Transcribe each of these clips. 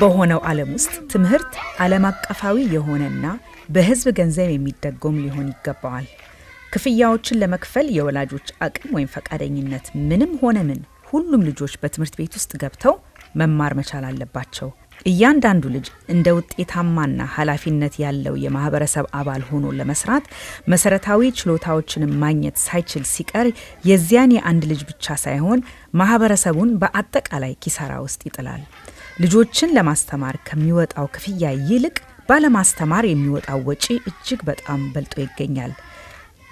በሆነው ዓለም ውስጥ ትምህርት ዓለም አቀፋዊ የሆነና በሕዝብ ገንዘብ የሚደጎም ሊሆን ይገባዋል። ክፍያዎችን ለመክፈል የወላጆች አቅም ወይም ፈቃደኝነት ምንም ሆነ ምን፣ ሁሉም ልጆች በትምህርት ቤት ውስጥ ገብተው መማር መቻል አለባቸው። እያንዳንዱ ልጅ እንደ ውጤታማና ኃላፊነት ያለው የማህበረሰብ አባል ሆኖ ለመስራት መሰረታዊ ችሎታዎችን ማግኘት ሳይችል ሲቀር የዚያን የአንድ ልጅ ብቻ ሳይሆን ማህበረሰቡን በአጠቃላይ ኪሳራ ውስጥ ይጥላል። ልጆችን ለማስተማር ከሚወጣው ክፍያ ይልቅ ባለማስተማር የሚወጣው ወጪ እጅግ በጣም በልጦ ይገኛል።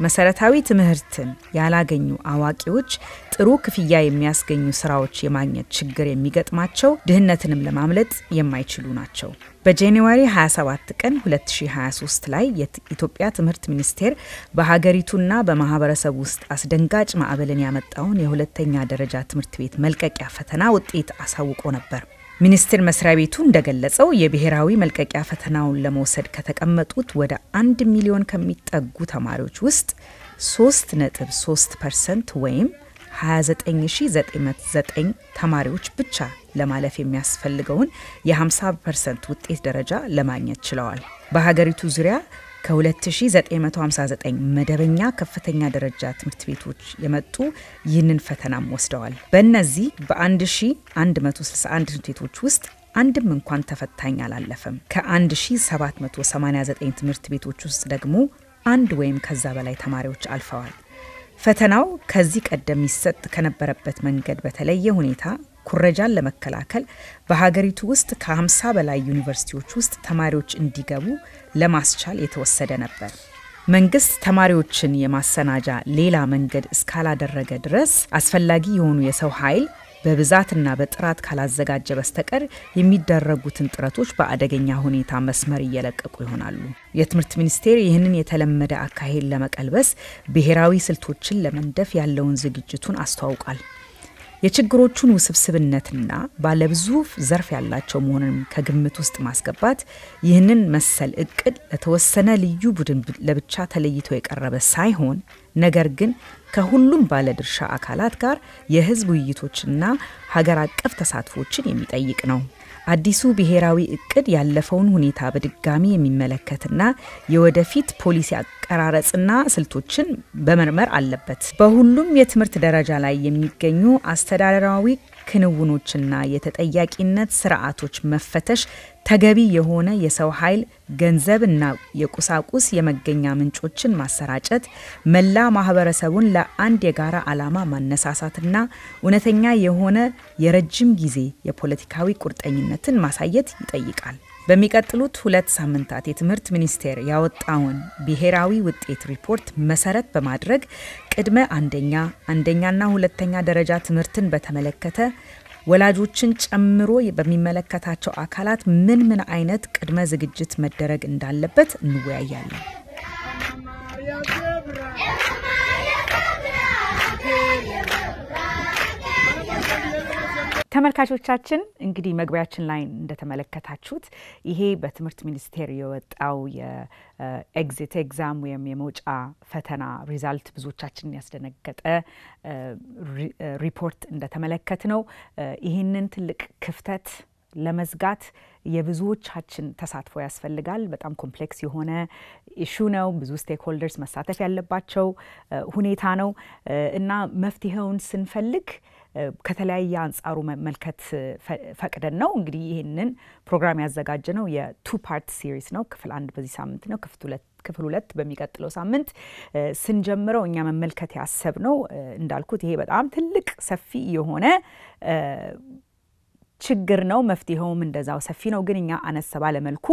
መሰረታዊ ትምህርትን ያላገኙ አዋቂዎች ጥሩ ክፍያ የሚያስገኙ ስራዎች የማግኘት ችግር የሚገጥማቸው ድህነትንም ለማምለጥ የማይችሉ ናቸው። በጃንዋሪ 27 ቀን 2023 ላይ የኢትዮጵያ ትምህርት ሚኒስቴር በሀገሪቱና በማህበረሰብ ውስጥ አስደንጋጭ ማዕበልን ያመጣውን የሁለተኛ ደረጃ ትምህርት ቤት መልቀቂያ ፈተና ውጤት አሳውቆ ነበር። ሚኒስቴር መስሪያ ቤቱ እንደገለጸው የብሔራዊ መልቀቂያ ፈተናውን ለመውሰድ ከተቀመጡት ወደ አንድ ሚሊዮን ከሚጠጉ ተማሪዎች ውስጥ 3.3 ፐርሰንት ወይም 29909 ተማሪዎች ብቻ ለማለፍ የሚያስፈልገውን የ50 ፐርሰንት ውጤት ደረጃ ለማግኘት ችለዋል። በሀገሪቱ ዙሪያ ከ2959 መደበኛ ከፍተኛ ደረጃ ትምህርት ቤቶች የመጡ ይህንን ፈተናም ወስደዋል። በእነዚህ በ1161 ትምህርት ቤቶች ውስጥ አንድም እንኳን ተፈታኝ አላለፈም። ከ1789 ትምህርት ቤቶች ውስጥ ደግሞ አንድ ወይም ከዛ በላይ ተማሪዎች አልፈዋል። ፈተናው ከዚህ ቀደም ይሰጥ ከነበረበት መንገድ በተለየ ሁኔታ ኩረጃን ለመከላከል በሀገሪቱ ውስጥ ከ50 በላይ ዩኒቨርሲቲዎች ውስጥ ተማሪዎች እንዲገቡ ለማስቻል የተወሰደ ነበር። መንግስት ተማሪዎችን የማሰናጃ ሌላ መንገድ እስካላደረገ ድረስ አስፈላጊ የሆኑ የሰው ኃይል በብዛትና በጥራት ካላዘጋጀ በስተቀር የሚደረጉትን ጥረቶች በአደገኛ ሁኔታ መስመር እየለቀቁ ይሆናሉ። የትምህርት ሚኒስቴር ይህንን የተለመደ አካሄድ ለመቀልበስ ብሔራዊ ስልቶችን ለመንደፍ ያለውን ዝግጅቱን አስተዋውቋል። የችግሮቹን ውስብስብነትና ባለብዙ ዘርፍ ያላቸው መሆንን ከግምት ውስጥ ማስገባት ይህንን መሰል እቅድ ለተወሰነ ልዩ ቡድን ለብቻ ተለይቶ የቀረበ ሳይሆን ነገር ግን ከሁሉም ባለድርሻ አካላት ጋር የህዝብ ውይይቶችና ሀገር አቀፍ ተሳትፎችን የሚጠይቅ ነው። አዲሱ ብሔራዊ እቅድ ያለፈውን ሁኔታ በድጋሚ የሚመለከትና የወደፊት ፖሊሲ አቀራረጽና ስልቶችን በመርመር አለበት። በሁሉም የትምህርት ደረጃ ላይ የሚገኙ አስተዳደራዊ ክንውኖችና የተጠያቂነት ስርዓቶች መፈተሽ ተገቢ የሆነ የሰው ኃይል ገንዘብና የቁሳቁስ የመገኛ ምንጮችን ማሰራጨት፣ መላ ማህበረሰቡን ለአንድ የጋራ ዓላማ ማነሳሳትና እውነተኛ የሆነ የረጅም ጊዜ የፖለቲካዊ ቁርጠኝነትን ማሳየት ይጠይቃል። በሚቀጥሉት ሁለት ሳምንታት የትምህርት ሚኒስቴር ያወጣውን ብሔራዊ ውጤት ሪፖርት መሰረት በማድረግ ቅድመ አንደኛ፣ አንደኛና ሁለተኛ ደረጃ ትምህርትን በተመለከተ ወላጆችን ጨምሮ በሚመለከታቸው አካላት ምን ምን አይነት ቅድመ ዝግጅት መደረግ እንዳለበት እንወያያለን። ተመልካቾቻችን እንግዲህ መግቢያችን ላይ እንደተመለከታችሁት ይሄ በትምህርት ሚኒስቴር የወጣው የኤግዚት ኤግዛም ወይም የመውጫ ፈተና ሪዛልት ብዙዎቻችንን ያስደነገጠ ሪፖርት እንደተመለከት ነው። ይህንን ትልቅ ክፍተት ለመዝጋት የብዙዎቻችን ተሳትፎ ያስፈልጋል። በጣም ኮምፕሌክስ የሆነ ኢሹ ነው። ብዙ ስቴክሆልደርስ መሳተፍ ያለባቸው ሁኔታ ነው እና መፍትሄውን ስንፈልግ ከተለያየ አንጻሩ መመልከት ፈቅደን ነው። እንግዲህ ይህንን ፕሮግራም ያዘጋጀ ነው የቱ ፓርት ሲሪስ ነው። ክፍል አንድ በዚህ ሳምንት ነው። ክፍል ሁለት ክፍል ሁለት በሚቀጥለው ሳምንት ስንጀምረው እኛ መመልከት ያሰብ ነው እንዳልኩት ይሄ በጣም ትልቅ ሰፊ የሆነ ችግር ነው። መፍትሄውም እንደዛው ሰፊ ነው። ግን እኛ አነሰ ባለ መልኩ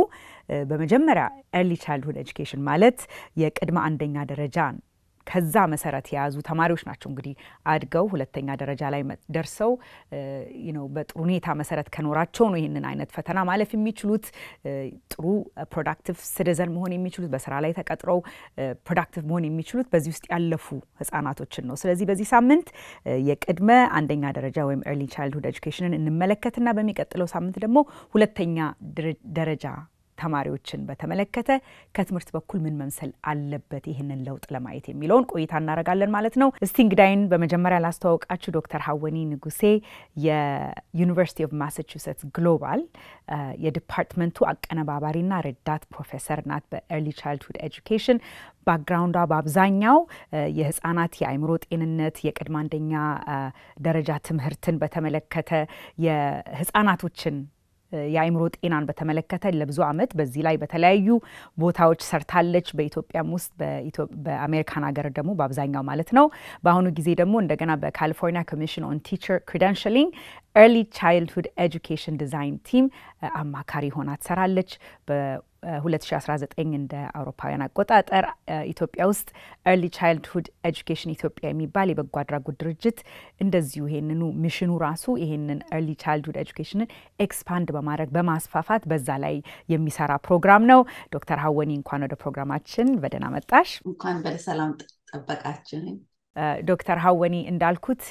በመጀመሪያ ኤርሊ ቻይልድሁድ ኤጁኬሽን ማለት የቅድመ አንደኛ ደረጃ ከዛ መሰረት የያዙ ተማሪዎች ናቸው እንግዲህ አድገው ሁለተኛ ደረጃ ላይ ደርሰው በጥሩ ሁኔታ መሰረት ከኖራቸው ነው ይህንን አይነት ፈተና ማለፍ የሚችሉት ጥሩ ፕሮዳክቲቭ ሲቲዘን መሆን የሚችሉት በስራ ላይ ተቀጥረው ፕሮዳክቲቭ መሆን የሚችሉት በዚህ ውስጥ ያለፉ ህጻናቶችን ነው። ስለዚህ በዚህ ሳምንት የቅድመ አንደኛ ደረጃ ወይም ኤርሊ ቻይልድሁድ ኤጁኬሽንን እንመለከትና በሚቀጥለው ሳምንት ደግሞ ሁለተኛ ደረጃ ተማሪዎችን በተመለከተ ከትምህርት በኩል ምን መምሰል አለበት ይህንን ለውጥ ለማየት የሚለውን ቆይታ እናደርጋለን ማለት ነው። እስቲ እንግዳይን በመጀመሪያ ላስተዋወቃችሁ ዶክተር ሀወኒ ንጉሴ የዩኒቨርሲቲ ኦፍ ማሳቹሴትስ ግሎባል የዲፓርትመንቱ አቀነባባሪና ረዳት ፕሮፌሰር ናት በኤርሊ ቻይልድሁድ ኤጁኬሽን። ባክግራውንዷ በአብዛኛው የህጻናት የአእምሮ ጤንነት፣ የቅድመ አንደኛ ደረጃ ትምህርትን በተመለከተ የህጻናቶችን የአይምሮ ጤናን በተመለከተ ለብዙ ዓመት በዚህ ላይ በተለያዩ ቦታዎች ሰርታለች። በኢትዮጵያም ውስጥ በአሜሪካን ሀገር ደግሞ በአብዛኛው ማለት ነው። በአሁኑ ጊዜ ደግሞ እንደገና በካሊፎርኒያ ኮሚሽን ኦን ቲቸር ክሪደንሽሊንግ ኤርሊ ቻይልድሁድ ኤጁኬሽን ዲዛይን ቲም አማካሪ ሆና ትሰራለች። 2019 እንደ አውሮፓውያን አቆጣጠር ኢትዮጵያ ውስጥ ኤርሊ ቻይልድሁድ ኤጁኬሽን ኢትዮጵያ የሚባል የበጎ አድራጎት ድርጅት እንደዚሁ ይሄንኑ ሚሽኑ ራሱ ይሄንን ኤርሊ ቻይልድሁድ ኤጁኬሽንን ኤክስፓንድ በማድረግ በማስፋፋት በዛ ላይ የሚሰራ ፕሮግራም ነው። ዶክተር ሀወኒ እንኳን ወደ ፕሮግራማችን በደህና መጣሽ። እንኳን በሰላም ጠበቃችን። ዶክተር ሀወኒ እንዳልኩት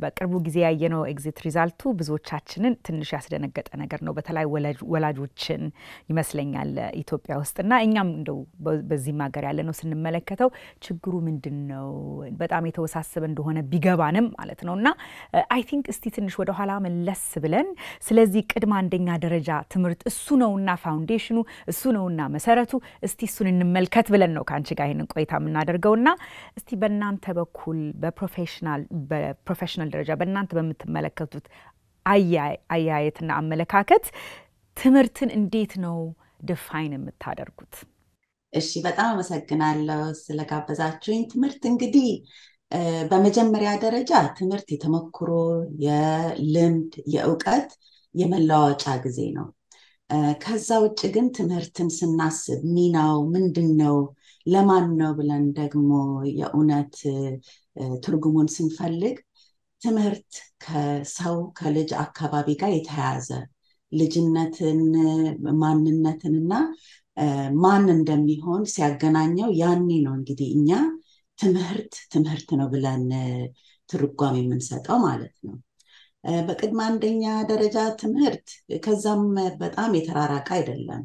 በቅርቡ ጊዜ ያየነው ኤግዚት ሪዛልቱ ብዙዎቻችንን ትንሽ ያስደነገጠ ነገር ነው። በተለይ ወላጆችን ይመስለኛል ኢትዮጵያ ውስጥ እና እኛም እንደው በዚህም ሀገር ያለ ነው ስንመለከተው ችግሩ ምንድን ነው በጣም የተወሳሰበ እንደሆነ ቢገባንም ማለት ነው እና አይ ቲንክ እስቲ ትንሽ ወደኋላ መለስ ብለን ስለዚህ ቅድመ አንደኛ ደረጃ ትምህርት እሱ ነውና ፋውንዴሽኑ እሱ ነውና መሰረቱ እስቲ እሱን እንመልከት ብለን ነው ከአንቺ ጋር ይህንን ቆይታ የምናደርገው እና እስቲ በእናንተ በኩል በኩል በፕሮፌሽናል ደረጃ በእናንተ በምትመለከቱት አያየትና አመለካከት ትምህርትን እንዴት ነው ድፋይን የምታደርጉት? እሺ፣ በጣም አመሰግናለሁ ስለጋበዛችሁኝ። ትምህርት እንግዲህ በመጀመሪያ ደረጃ ትምህርት የተሞክሮ የልምድ፣ የእውቀት የመለዋወጫ ጊዜ ነው። ከዛ ውጭ ግን ትምህርትን ስናስብ ሚናው ምንድን ነው ለማን ነው ብለን ደግሞ የእውነት ትርጉሙን ስንፈልግ ትምህርት ከሰው ከልጅ አካባቢ ጋር የተያያዘ ልጅነትን ማንነትንና ማን እንደሚሆን ሲያገናኘው ያኔ ነው እንግዲህ እኛ ትምህርት ትምህርት ነው ብለን ትርጓሜ የምንሰጠው ማለት ነው በቅድመ አንደኛ ደረጃ ትምህርት ከዛም በጣም የተራራቀ አይደለም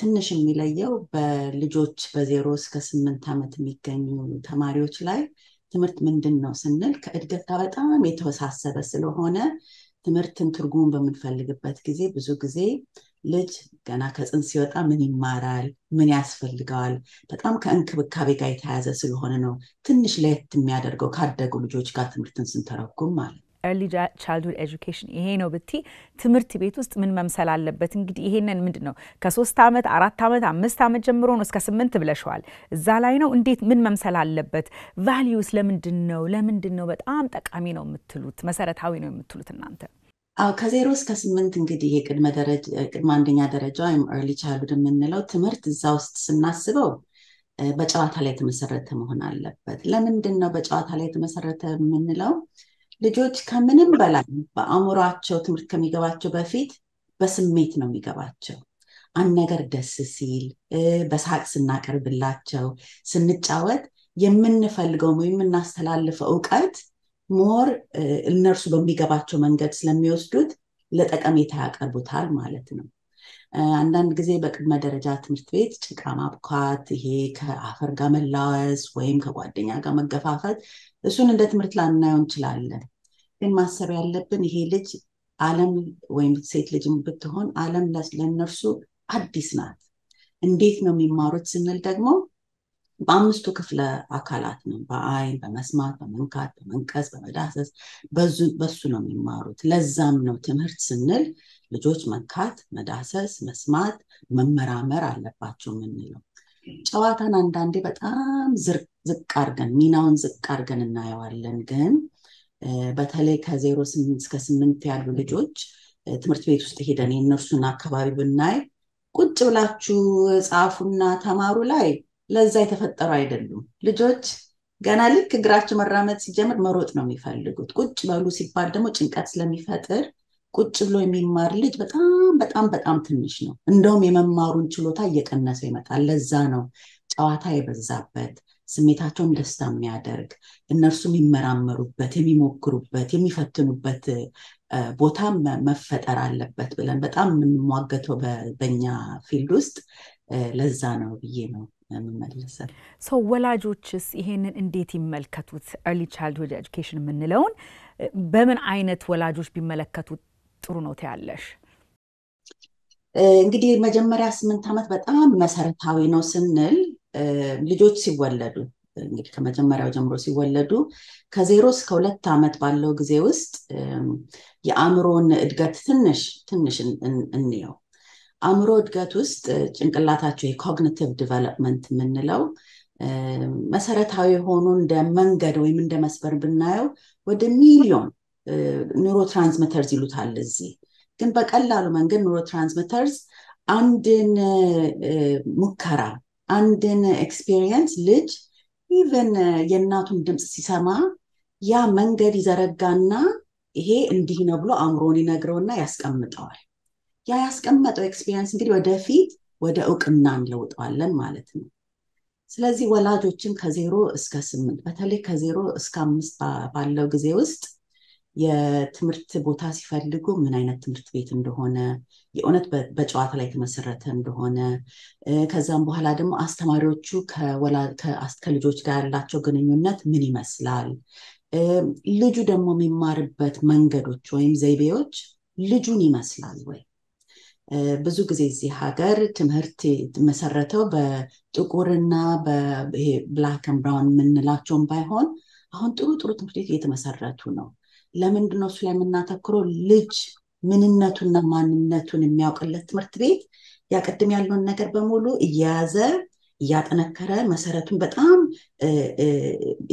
ትንሽ የሚለየው በልጆች በዜሮ እስከ ስምንት ዓመት የሚገኙ ተማሪዎች ላይ ትምህርት ምንድን ነው ስንል ከእድገት ጋር በጣም የተወሳሰበ ስለሆነ ትምህርትን ትርጉሙን በምንፈልግበት ጊዜ ብዙ ጊዜ ልጅ ገና ከጽንስ ሲወጣ ምን ይማራል፣ ምን ያስፈልገዋል፣ በጣም ከእንክብካቤ ጋር የተያያዘ ስለሆነ ነው ትንሽ ለየት የሚያደርገው ካደጉ ልጆች ጋር ትምህርትን ስንተረጉም ማለት ኤርሊ ቻይልድሁድ ኤጁኬሽን ይሄ ነው ብቲ ትምህርት ቤት ውስጥ ምን መምሰል አለበት? እንግዲህ ይሄንን ምንድን ነው ከሶስት ዓመት አራት ዓመት አምስት ዓመት ጀምሮ ነው እስከ ስምንት ብለሸዋል። እዛ ላይ ነው እንዴት ምን መምሰል አለበት? ቫሊዩስ ለምንድን ነው ለምንድን ነው በጣም ጠቃሚ ነው የምትሉት መሰረታዊ ነው የምትሉት እናንተ? አዎ ከዜሮ እስከ ስምንት እንግዲህ የቅድመ አንደኛ ደረጃ ወይም ኤርሊ ቻይልድሁድ የምንለው ትምህርት እዛ ውስጥ ስናስበው በጨዋታ ላይ የተመሰረተ መሆን አለበት። ለምንድን ነው በጨዋታ ላይ የተመሰረተ የምንለው? ልጆች ከምንም በላይ በአእምሯቸው ትምህርት ከሚገባቸው በፊት በስሜት ነው የሚገባቸው አንድ ነገር ደስ ሲል በሳቅ ስናቀርብላቸው ስንጫወት የምንፈልገው የምናስተላልፈው እውቀት ሞር እነርሱ በሚገባቸው መንገድ ስለሚወስዱት ለጠቀሜታ ያቀርቡታል ማለት ነው አንዳንድ ጊዜ በቅድመ ደረጃ ትምህርት ቤት ጭቃ ማብኳት ይሄ ከአፈር ጋር መላወስ ወይም ከጓደኛ ጋር መገፋፈት እሱን እንደ ትምህርት ላናየው እንችላለን። ግን ማሰብ ያለብን ይሄ ልጅ አለም ወይም ሴት ልጅም ብትሆን አለም ለነርሱ አዲስ ናት። እንዴት ነው የሚማሩት ስንል ደግሞ በአምስቱ ክፍለ አካላት ነው። በአይን፣ በመስማት፣ በመንካት፣ በመንቀስ፣ በመዳሰስ በሱ ነው የሚማሩት። ለዛም ነው ትምህርት ስንል ልጆች መንካት፣ መዳሰስ፣ መስማት፣ መመራመር አለባቸው የምንለው። ጨዋታን አንዳንዴ በጣም ዝቅ አርገን ሚናውን ዝቅ አርገን እናየዋለን። ግን በተለይ ከዜሮ እስከ ስምንት ያሉ ልጆች ትምህርት ቤት ውስጥ ሄደን የእነርሱን አካባቢ ብናይ ቁጭ ብላችሁ ጻፉና ተማሩ ላይ ለዛ የተፈጠሩ አይደሉም ልጆች ገና ልክ እግራቸው መራመድ ሲጀምር መሮጥ ነው የሚፈልጉት። ቁጭ በሉ ሲባል ደግሞ ጭንቀት ስለሚፈጥር ቁጭ ብሎ የሚማር ልጅ በጣም በጣም በጣም ትንሽ ነው። እንደውም የመማሩን ችሎታ እየቀነሰ ይመጣል። ለዛ ነው ጨዋታ የበዛበት ስሜታቸውን ደስታ የሚያደርግ እነርሱ የሚመራመሩበት፣ የሚሞክሩበት፣ የሚፈትኑበት ቦታ መፈጠር አለበት ብለን በጣም የምንሟገተው በኛ ፊልድ ውስጥ ለዛ ነው ብዬ ነው የምመልሰው። ሰው ወላጆችስ ይሄንን እንዴት ይመልከቱት? ኤርሊ ቻይልድሁድ ኤዱኬሽን የምንለውን በምን አይነት ወላጆች ቢመለከቱት ጥሩ ነው ትያለሽ? እንግዲህ መጀመሪያ ስምንት ዓመት በጣም መሰረታዊ ነው ስንል ልጆች ሲወለዱ እንግዲህ ከመጀመሪያው ጀምሮ ሲወለዱ ከዜሮ እስከ ሁለት ዓመት ባለው ጊዜ ውስጥ የአእምሮን እድገት ትንሽ ትንሽ እንየው። አእምሮ እድገት ውስጥ ጭንቅላታቸው የኮግኒቲቭ ዲቨሎፕመንት የምንለው መሰረታዊ የሆኑ እንደ መንገድ ወይም እንደ መስበር ብናየው ወደ ሚሊዮን ኒውሮ ትራንስሚተርስ ይሉታል እዚህ ግን በቀላሉ መንገድ ኑሮ ትራንስሚተርስ አንድን ሙከራ አንድን ኤክስፔሪየንስ ልጅ ኢቨን የእናቱን ድምፅ ሲሰማ ያ መንገድ ይዘረጋና ይሄ እንዲህ ነው ብሎ አእምሮን ይነግረውና ያስቀምጠዋል። ያ ያስቀመጠው ኤክስፔሪንስ እንግዲህ ወደፊት ወደ እውቅና እንለውጠዋለን ማለት ነው። ስለዚህ ወላጆችም ከዜሮ እስከ ስምንት በተለይ ከዜሮ እስከ አምስት ባለው ጊዜ ውስጥ የትምህርት ቦታ ሲፈልጉ ምን አይነት ትምህርት ቤት እንደሆነ የእውነት በጨዋታ ላይ የተመሰረተ እንደሆነ ከዛም በኋላ ደግሞ አስተማሪዎቹ ከልጆች ጋር ያላቸው ግንኙነት ምን ይመስላል ልጁ ደግሞ የሚማርበት መንገዶች ወይም ዘይቤዎች ልጁን ይመስላል ወይ ብዙ ጊዜ እዚህ ሀገር ትምህርት መሰረተው በጥቁርና በብላክ ብራውን የምንላቸውን ባይሆን አሁን ጥሩ ጥሩ ትምህርት ቤት እየተመሰረቱ ነው ለምንድን ነው እሱ ላይ የምናተኩረው? ልጅ ምንነቱና ማንነቱን የሚያውቅለት ትምህርት ቤት ያቀድም ያለውን ነገር በሙሉ እየያዘ እያጠነከረ መሰረቱን በጣም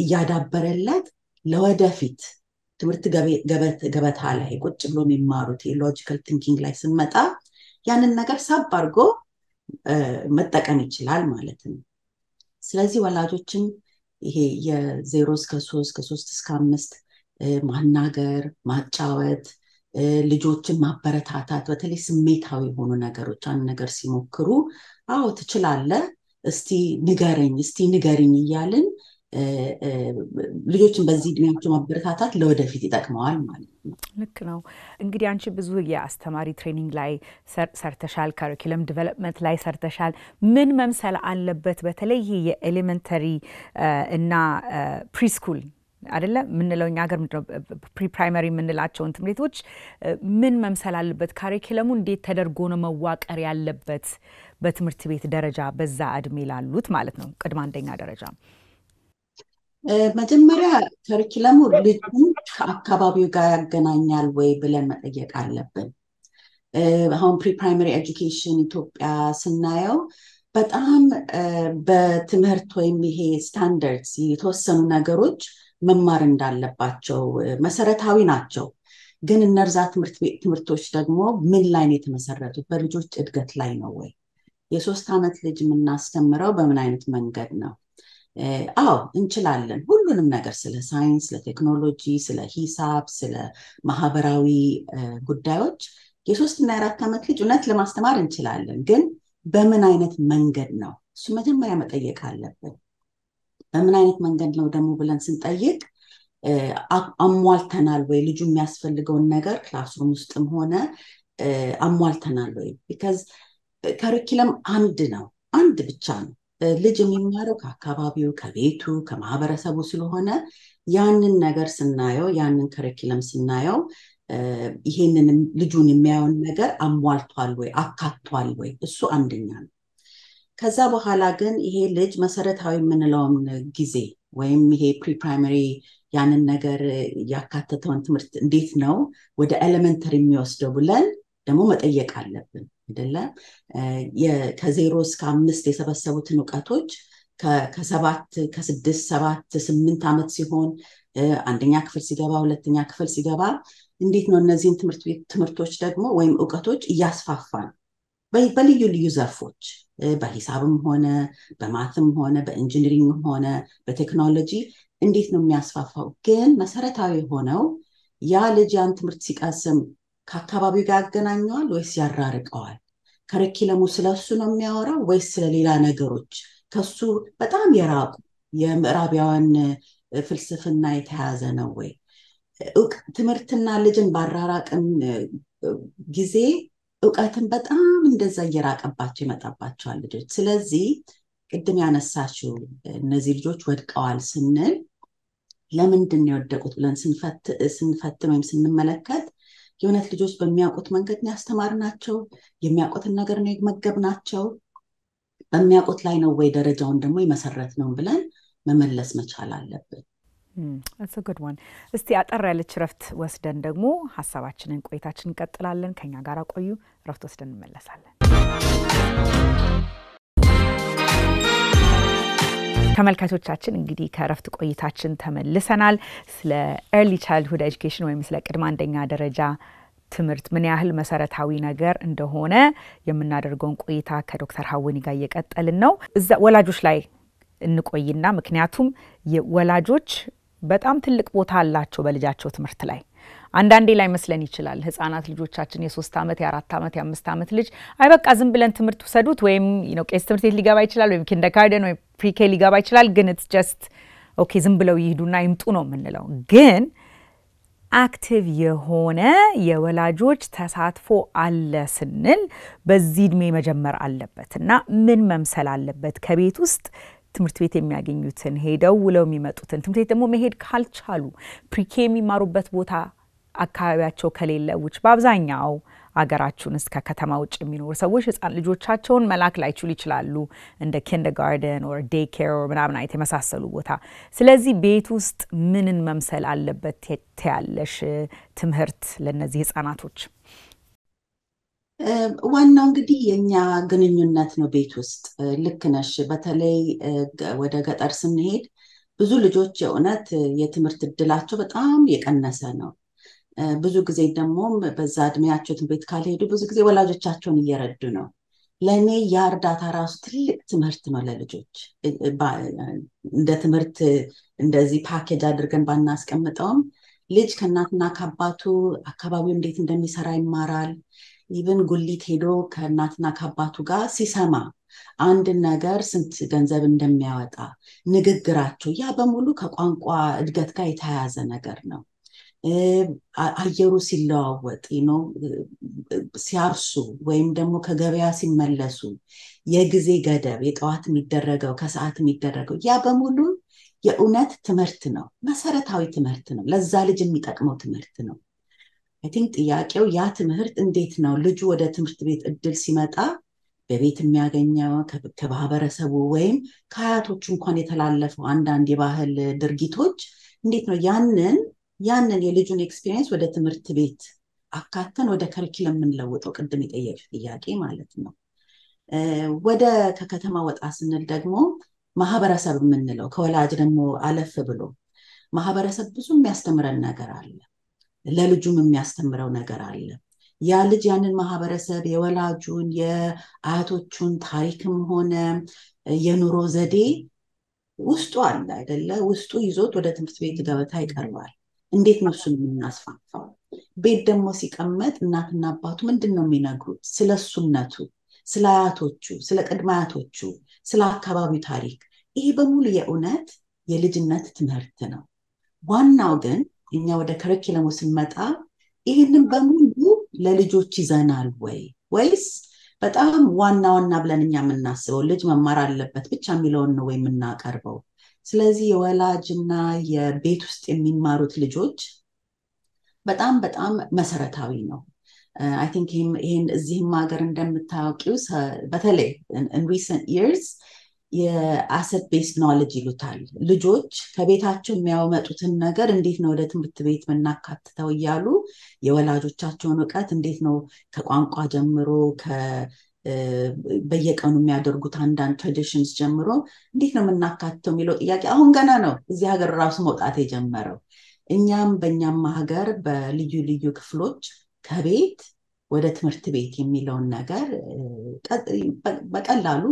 እያዳበረለት ለወደፊት ትምህርት ገበታ ላይ ቁጭ ብሎ የሚማሩት የሎጂካል ቲንኪንግ ላይ ስመጣ ያንን ነገር ሳብ አድርጎ መጠቀም ይችላል ማለት ነው። ስለዚህ ወላጆችም ይሄ የዜሮ እስከ ሶስት ከሶስት እስከ አምስት ማናገር፣ ማጫወት፣ ልጆችን ማበረታታት፣ በተለይ ስሜታዊ የሆኑ ነገሮች አንድ ነገር ሲሞክሩ አዎ ትችላለ፣ እስቲ ንገረኝ፣ እስቲ ንገርኝ እያልን ልጆችን በዚህ እድሜያቸው ማበረታታት ለወደፊት ይጠቅመዋል ማለት ነው። ልክ ነው። እንግዲህ አንቺ ብዙ የአስተማሪ ትሬኒንግ ላይ ሰርተሻል፣ ካሪኩለም ዲቨሎፕመንት ላይ ሰርተሻል። ምን መምሰል አለበት? በተለይ የኤሌመንተሪ እና ፕሪስኩል አደለ የምንለው እኛ ሀገር ምንድነው ፕሪ ፕራይመሪ የምንላቸውን ትምህርት ቤቶች ምን መምሰል አለበት? ካሪኪለሙ እንዴት ተደርጎ ነው መዋቀር ያለበት? በትምህርት ቤት ደረጃ በዛ እድሜ ላሉት ማለት ነው። ቅድመ አንደኛ ደረጃ መጀመሪያ ካሪኪለሙ ልጁ ከአካባቢው ጋር ያገናኛል ወይ ብለን መጠየቅ አለብን። አሁን ፕሪ ፕራይመሪ ኤጁኬሽን ኢትዮጵያ ስናየው በጣም በትምህርት ወይም ይሄ ስታንዳርድስ የተወሰኑ ነገሮች መማር እንዳለባቸው መሰረታዊ ናቸው። ግን እነርዛ ትምህርት ቤት ትምህርቶች ደግሞ ምን ላይ ነው የተመሰረቱት? በልጆች እድገት ላይ ነው ወይ? የሶስት ዓመት ልጅ የምናስተምረው በምን አይነት መንገድ ነው? አዎ እንችላለን። ሁሉንም ነገር ስለ ሳይንስ፣ ስለ ቴክኖሎጂ፣ ስለ ሂሳብ፣ ስለ ማህበራዊ ጉዳዮች የሶስትና የአራት ዓመት ልጅ እውነት ለማስተማር እንችላለን። ግን በምን አይነት መንገድ ነው እሱ መጀመሪያ መጠየቅ አለብን። በምን አይነት መንገድ ነው ደግሞ ብለን ስንጠይቅ አሟልተናል ወይ ልጁ የሚያስፈልገውን ነገር ክላስሩም ውስጥም ሆነ አሟልተናል ወይ ቢካዝ ከሪኪለም አንድ ነው አንድ ብቻ ነው ልጅ የሚማረው ከአካባቢው ከቤቱ ከማህበረሰቡ ስለሆነ ያንን ነገር ስናየው ያንን ከሪኪለም ስናየው ይሄንን ልጁን የሚያየውን ነገር አሟልቷል ወይ አካቷል ወይ እሱ አንደኛ ነው ከዛ በኋላ ግን ይሄ ልጅ መሰረታዊ የምንለውን ጊዜ ወይም ይሄ ፕሪፕራይመሪ ያንን ነገር ያካተተውን ትምህርት እንዴት ነው ወደ ኤሌመንተሪ የሚወስደው ብለን ደግሞ መጠየቅ አለብን አይደለ? ከዜሮ እስከ አምስት የሰበሰቡትን እውቀቶች ከሰባት ከስድስት ሰባት ስምንት ዓመት ሲሆን አንደኛ ክፍል ሲገባ ሁለተኛ ክፍል ሲገባ እንዴት ነው እነዚህን ትምህርቶች ደግሞ ወይም እውቀቶች እያስፋፋን በልዩ ልዩ ዘርፎች በሂሳብም ሆነ በማትም ሆነ በኢንጂኒሪንግም ሆነ በቴክኖሎጂ እንዴት ነው የሚያስፋፋው? ግን መሰረታዊ ሆነው ያ ልጅ ያን ትምህርት ሲቀስም ከአካባቢው ጋር ያገናኘዋል ወይስ ያራርቀዋል? ከረኪለሙ ስለሱ ነው የሚያወራው ወይስ ስለሌላ ነገሮች ከሱ በጣም የራቁ የምዕራቢያውያን ፍልስፍና የተያዘ ነው ወይ? ትምህርትና ልጅን ባራራቅን ጊዜ እውቀትን በጣም እንደዛ እየራቀባቸው ይመጣባቸዋል ልጆች። ስለዚህ ቅድም ያነሳችው እነዚህ ልጆች ወድቀዋል ስንል ለምንድን ነው የወደቁት ብለን ስንፈትን ወይም ስንመለከት የእውነት ልጆች በሚያውቁት መንገድ ያስተማር ናቸው የሚያውቁትን ነገር ነው ናቸው በሚያውቁት ላይ ነው ወይ ደረጃውን ደግሞ የመሰረት ነው ብለን መመለስ መቻል አለብን። Hmm. good one እስቲ አጠር ያለች ረፍት ወስደን ደግሞ ሀሳባችንን ቆይታችን እንቀጥላለን። ከኛ ጋር ቆዩ። እረፍት ወስደን እንመለሳለን። ተመልካቾቻችን እንግዲህ ከእረፍት ቆይታችን ተመልሰናል። ስለ ኤርሊ ቻይልድሁድ ኤጁኬሽን ወይም ስለ ቅድመ አንደኛ ደረጃ ትምህርት ምን ያህል መሰረታዊ ነገር እንደሆነ የምናደርገውን ቆይታ ከዶክተር ሀውኒ ጋር እየቀጠልን ነው። እዛ ወላጆች ላይ እንቆይና ምክንያቱም ወላጆች በጣም ትልቅ ቦታ አላቸው በልጃቸው ትምህርት ላይ። አንዳንዴ ላይ መስለን ይችላል ህጻናት ልጆቻችን የሶስት ዓመት የአራት ዓመት የአምስት ዓመት ልጅ አይ በቃ ዝም ብለን ትምህርት ውሰዱት ወይም ቄስ ትምህርት ቤት ሊገባ ይችላል ወይም ኪንደርጋርደን ወይም ፕሪኬ ሊገባ ይችላል። ግን ኢትስ ጀስት ኦኬ ዝም ብለው ይሄዱና ይምጡ ነው የምንለው። ግን አክቲቭ የሆነ የወላጆች ተሳትፎ አለ ስንል በዚህ እድሜ መጀመር አለበት እና ምን መምሰል አለበት ከቤት ውስጥ ትምህርት ቤት የሚያገኙትን ሄደው ውለው የሚመጡትን ትምህርት ቤት ደግሞ መሄድ ካልቻሉ ፕሪኬ የሚማሩበት ቦታ አካባቢያቸው ከሌለ ውጭ በአብዛኛው አገራችን እስከ ከተማ ውጭ የሚኖሩ ሰዎች ህጻን ልጆቻቸውን መላክ ላይችሉ ይችላሉ። እንደ ኪንደርጋርደን ኦር ዴይ ኬር ምናምን አይነት የመሳሰሉ ቦታ። ስለዚህ ቤት ውስጥ ምንን መምሰል አለበት ትያለሽ ትምህርት ለእነዚህ ህፃናቶች? ዋናው እንግዲህ የኛ ግንኙነት ነው ቤት ውስጥ ልክ ነሽ። በተለይ ወደ ገጠር ስንሄድ ብዙ ልጆች የእውነት የትምህርት እድላቸው በጣም የቀነሰ ነው። ብዙ ጊዜ ደግሞ በዛ እድሜያቸው ቤት ካልሄዱ ብዙ ጊዜ ወላጆቻቸውን እየረዱ ነው። ለእኔ ያ እርዳታ ራሱ ትልቅ ትምህርት ነው ለልጆች። እንደ ትምህርት እንደዚህ ፓኬጅ አድርገን ባናስቀምጠውም ልጅ ከእናትና ከአባቱ አካባቢው እንዴት እንደሚሰራ ይማራል። ኢቨን ጉሊት ሄዶ ከእናትና ከአባቱ ጋር ሲሰማ አንድ ነገር ስንት ገንዘብ እንደሚያወጣ ንግግራቸው፣ ያ በሙሉ ከቋንቋ እድገት ጋር የተያያዘ ነገር ነው። አየሩ ሲለዋወጥ ነው ሲያርሱ ወይም ደግሞ ከገበያ ሲመለሱ የጊዜ ገደብ የጠዋት የሚደረገው ከሰዓት የሚደረገው ያ በሙሉ የእውነት ትምህርት ነው። መሰረታዊ ትምህርት ነው። ለዛ ልጅ የሚጠቅመው ትምህርት ነው። አይ ቲንክ ጥያቄው ያ ትምህርት እንዴት ነው ልጁ ወደ ትምህርት ቤት እድል ሲመጣ በቤት የሚያገኘው ከማህበረሰቡ ወይም ከአያቶቹ እንኳን የተላለፈው አንዳንድ የባህል ድርጊቶች እንዴት ነው ያንን ያንን የልጁን ኤክስፒሪየንስ ወደ ትምህርት ቤት አካተን ወደ ከሪኪለም የምንለውጠው ቅድም የጠየቅ ጥያቄ ማለት ነው ወደ ከከተማ ወጣ ስንል ደግሞ ማህበረሰብ የምንለው ከወላጅ ደግሞ አለፍ ብሎ ማህበረሰብ ብዙ የሚያስተምረን ነገር አለ ለልጁም የሚያስተምረው ነገር አለ ያ ልጅ ያንን ማህበረሰብ የወላጁን የአያቶቹን ታሪክም ሆነ የኑሮ ዘዴ ውስጡ አለ አይደለ ውስጡ ይዞት ወደ ትምህርት ቤት ገበታ ይቀርባል እንዴት ነው እሱን የምናስፋፋው ቤት ደግሞ ሲቀመጥ እናትና አባቱ ምንድን ነው የሚነግሩት ስለ እሱነቱ ስለ አያቶቹ ስለ ቅድመ አያቶቹ ስለ አካባቢው ታሪክ ይሄ በሙሉ የእውነት የልጅነት ትምህርት ነው ዋናው ግን እኛ ወደ ከረኪለሙ ስንመጣ ይህንን በሙሉ ለልጆች ይዘናል ወይ ወይስ በጣም ዋና ዋና ብለን እኛ የምናስበው ልጅ መማር አለበት ብቻ የሚለውን ነው የምናቀርበው። ስለዚህ የወላጅና የቤት ውስጥ የሚማሩት ልጆች በጣም በጣም መሰረታዊ ነው። አይ ቲንክ ይህን እዚህም ሀገር እንደምታወቂው በተለይ ኢን ሪሰንት ኢየርስ የአሰት ቤስ ኖሌጅ ይሉታል። ልጆች ከቤታቸው የሚያመጡትን ነገር እንዴት ነው ወደ ትምህርት ቤት የምናካትተው እያሉ የወላጆቻቸውን እውቀት እንዴት ነው ከቋንቋ ጀምሮ በየቀኑ የሚያደርጉት አንዳንድ ትራዲሽንስ ጀምሮ እንዴት ነው የምናካትተው የሚለው ጥያቄ አሁን ገና ነው እዚህ ሀገር ራሱ መውጣት የጀመረው። እኛም በእኛም ሀገር በልዩ ልዩ ክፍሎች ከቤት ወደ ትምህርት ቤት የሚለውን ነገር በቀላሉ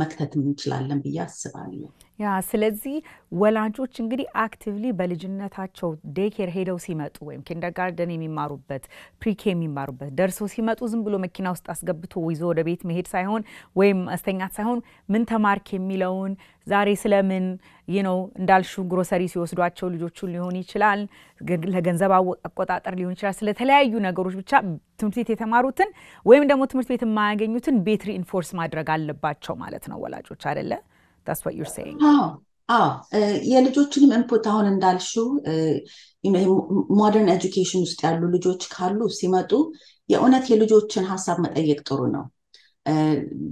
መክተት እንችላለን ብዬ አስባለሁ። ያ ስለዚህ ወላጆች እንግዲህ አክቲቭሊ በልጅነታቸው ዴኬር ሄደው ሲመጡ ወይም ኪንደርጋርደን የሚማሩበት ፕሪኬ የሚማሩበት ደርሰው ሲመጡ ዝም ብሎ መኪና ውስጥ አስገብቶ ይዞ ወደ ቤት መሄድ ሳይሆን ወይም መስተኛት ሳይሆን ምን ተማርክ የሚለውን ዛሬ ስለምን ነው እንዳልሹ ግሮሰሪ ሲወስዷቸው ልጆቹን ሊሆን ይችላል፣ ለገንዘብ አቆጣጠር ሊሆን ይችላል። ስለተለያዩ ነገሮች ብቻ ትምህርት ቤት የተማሩትን ወይም ደግሞ ትምህርት ቤት የማያገኙትን ቤት ሪኢንፎርስ ማድረግ አለባቸው ማለት ነው ወላጆች አይደለ? ስ ዩር ሴይንግ የልጆችንም ኢንፑት አሁን እንዳልሹ ሞደርን ኤጁኬሽን ውስጥ ያሉ ልጆች ካሉ ሲመጡ የእውነት የልጆችን ሀሳብ መጠየቅ ጥሩ ነው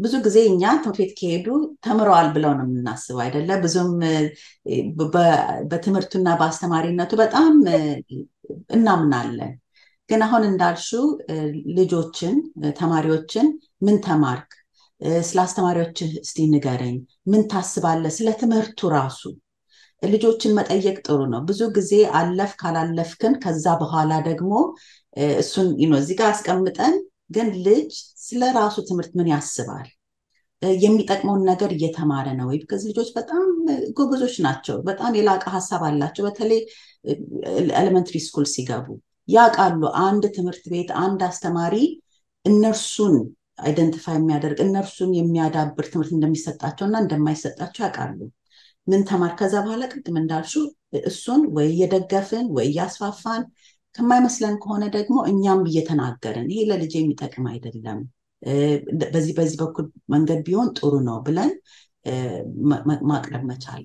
ብዙ ጊዜ እኛ ትምህርት ከሄዱ ተምረዋል ብለው ነው የምናስበው አይደለ ብዙም በትምህርቱና በአስተማሪነቱ በጣም እናምናለን ግን አሁን እንዳልሹ ልጆችን ተማሪዎችን ምን ተማርክ ስለ አስተማሪዎች እስቲ ንገረኝ። ምን ታስባለ ስለ ትምህርቱ ራሱ ልጆችን መጠየቅ ጥሩ ነው። ብዙ ጊዜ አለፍ ካላለፍክን ከዛ በኋላ ደግሞ እሱን እዚህ ጋር አስቀምጠን፣ ግን ልጅ ስለ ራሱ ትምህርት ምን ያስባል የሚጠቅመውን ነገር እየተማረ ነው ወይ? ቢካዝ ልጆች በጣም ጎበዞች ናቸው። በጣም የላቀ ሀሳብ አላቸው። በተለይ ኤሌመንትሪ ስኩል ሲገቡ ያቃሉ አንድ ትምህርት ቤት፣ አንድ አስተማሪ እነርሱን አይደንቲፋይ የሚያደርግ እነርሱን የሚያዳብር ትምህርት እንደሚሰጣቸው እና እንደማይሰጣቸው ያውቃሉ ምን ተማር ከዛ በኋላ ቅድም እንዳልሹ እሱን ወይ እየደገፍን ወይ እያስፋፋን ከማይመስለን ከሆነ ደግሞ እኛም እየተናገርን ይሄ ለልጅ የሚጠቅም አይደለም በዚህ በዚህ በኩል መንገድ ቢሆን ጥሩ ነው ብለን ማቅረብ መቻል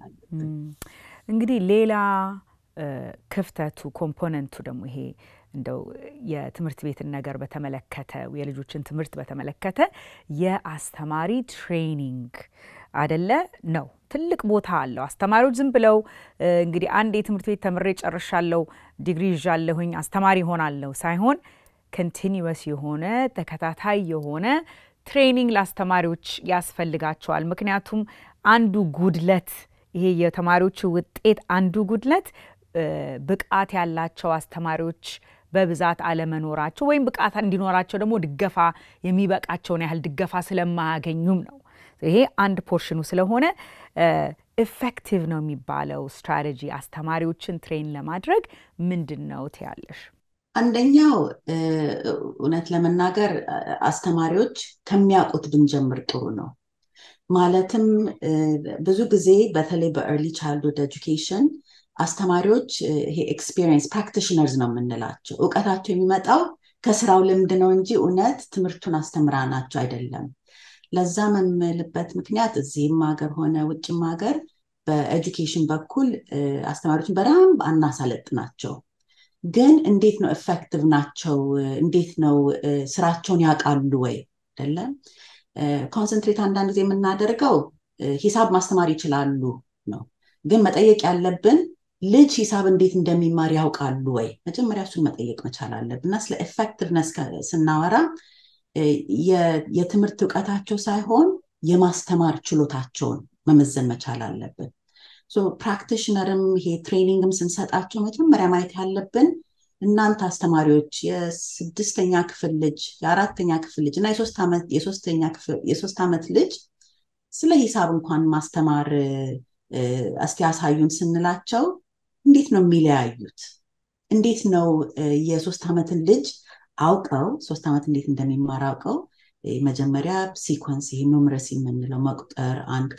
እንግዲህ ሌላ ክፍተቱ ኮምፖነንቱ ደግሞ ይሄ እንደው የትምህርት ቤትን ነገር በተመለከተ የልጆችን ትምህርት በተመለከተ የአስተማሪ ትሬኒንግ አደለ ነው ትልቅ ቦታ አለው። አስተማሪዎች ዝም ብለው እንግዲህ አንድ የትምህርት ቤት ተምሬ ጨርሻለሁ፣ ዲግሪ ይዣለሁኝ፣ አስተማሪ ሆናለሁ ሳይሆን ኮንቲኒወስ የሆነ ተከታታይ የሆነ ትሬኒንግ ለአስተማሪዎች ያስፈልጋቸዋል። ምክንያቱም አንዱ ጉድለት ይሄ የተማሪዎቹ ውጤት አንዱ ጉድለት ብቃት ያላቸው አስተማሪዎች በብዛት አለመኖራቸው ወይም ብቃት እንዲኖራቸው ደግሞ ድገፋ የሚበቃቸውን ያህል ድገፋ ስለማያገኙም ነው። ይሄ አንድ ፖርሽኑ ስለሆነ ኢፌክቲቭ ነው የሚባለው ስትራቴጂ አስተማሪዎችን ትሬን ለማድረግ ምንድን ነው ትያለሽ? አንደኛው እውነት ለመናገር አስተማሪዎች ከሚያውቁት ብንጀምር ጥሩ ነው። ማለትም ብዙ ጊዜ በተለይ በኤርሊ ቻይልድሁድ ኤጁኬሽን አስተማሪዎች ይሄ ኤክስፒሪየንስ ፕራክቲሽነርዝ ነው የምንላቸው እውቀታቸው የሚመጣው ከስራው ልምድ ነው እንጂ እውነት ትምህርቱን አስተምራ ናቸው አይደለም ለዛ መምልበት ምክንያት እዚህም ሀገር ሆነ ውጭም ሀገር በኤጁኬሽን በኩል አስተማሪዎችን በጣም አናሳለጥ ናቸው ግን እንዴት ነው ኤፌክቲቭ ናቸው እንዴት ነው ስራቸውን ያውቃሉ ወይ አይደለም ኮንሰንትሬት አንዳንድ ጊዜ የምናደርገው ሂሳብ ማስተማር ይችላሉ ነው ግን መጠየቅ ያለብን ልጅ ሂሳብ እንዴት እንደሚማር ያውቃሉ ወይ? መጀመሪያ እሱን መጠየቅ መቻል አለብ እና ስለ ኤፌክቲቭነስ ስናወራ የትምህርት እውቀታቸው ሳይሆን የማስተማር ችሎታቸውን መመዘን መቻል አለብን። ፕራክቲሽነርም ይሄ ትሬኒንግም ስንሰጣቸው መጀመሪያ ማየት ያለብን እናንተ አስተማሪዎች የስድስተኛ ክፍል ልጅ የአራተኛ ክፍል ልጅ እና የሶስት ዓመት ልጅ ስለ ሂሳብ እንኳን ማስተማር እስቲ ያሳዩን ስንላቸው እንዴት ነው የሚለያዩት? እንዴት ነው የሶስት ዓመትን ልጅ አውቀው ሶስት ዓመት እንዴት እንደሚማር አውቀው መጀመሪያ ሲኮንስ ይህ ኑምረስ የምንለው መቁጠር አንድ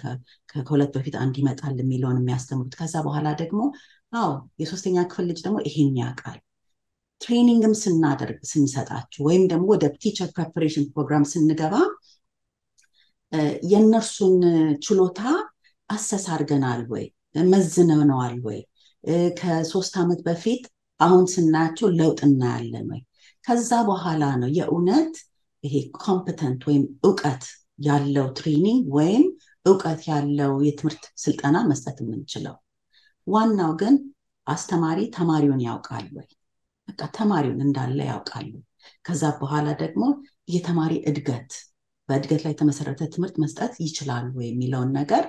ከሁለት በፊት አንድ ይመጣል የሚለውን የሚያስተምሩት ከዛ በኋላ ደግሞ አዎ የሶስተኛ ክፍል ልጅ ደግሞ ይሄን ያውቃል ትሬኒንግም ስናደርግ ስንሰጣቸው ወይም ደግሞ ወደ ቲቸር ፕሬፓሬሽን ፕሮግራም ስንገባ የእነርሱን ችሎታ አሰስ ወይ መዝነነዋል ወይ ከሶስት ዓመት በፊት አሁን ስናያቸው ለውጥ እናያለን ወይ? ከዛ በኋላ ነው የእውነት ይሄ ኮምፕተንት ወይም እውቀት ያለው ትሬኒንግ ወይም እውቀት ያለው የትምህርት ስልጠና መስጠት የምንችለው። ዋናው ግን አስተማሪ ተማሪውን ያውቃል ወይ? በቃ ተማሪውን እንዳለ ያውቃሉ። ከዛ በኋላ ደግሞ የተማሪ እድገት በእድገት ላይ የተመሰረተ ትምህርት መስጠት ይችላሉ የሚለውን ነገር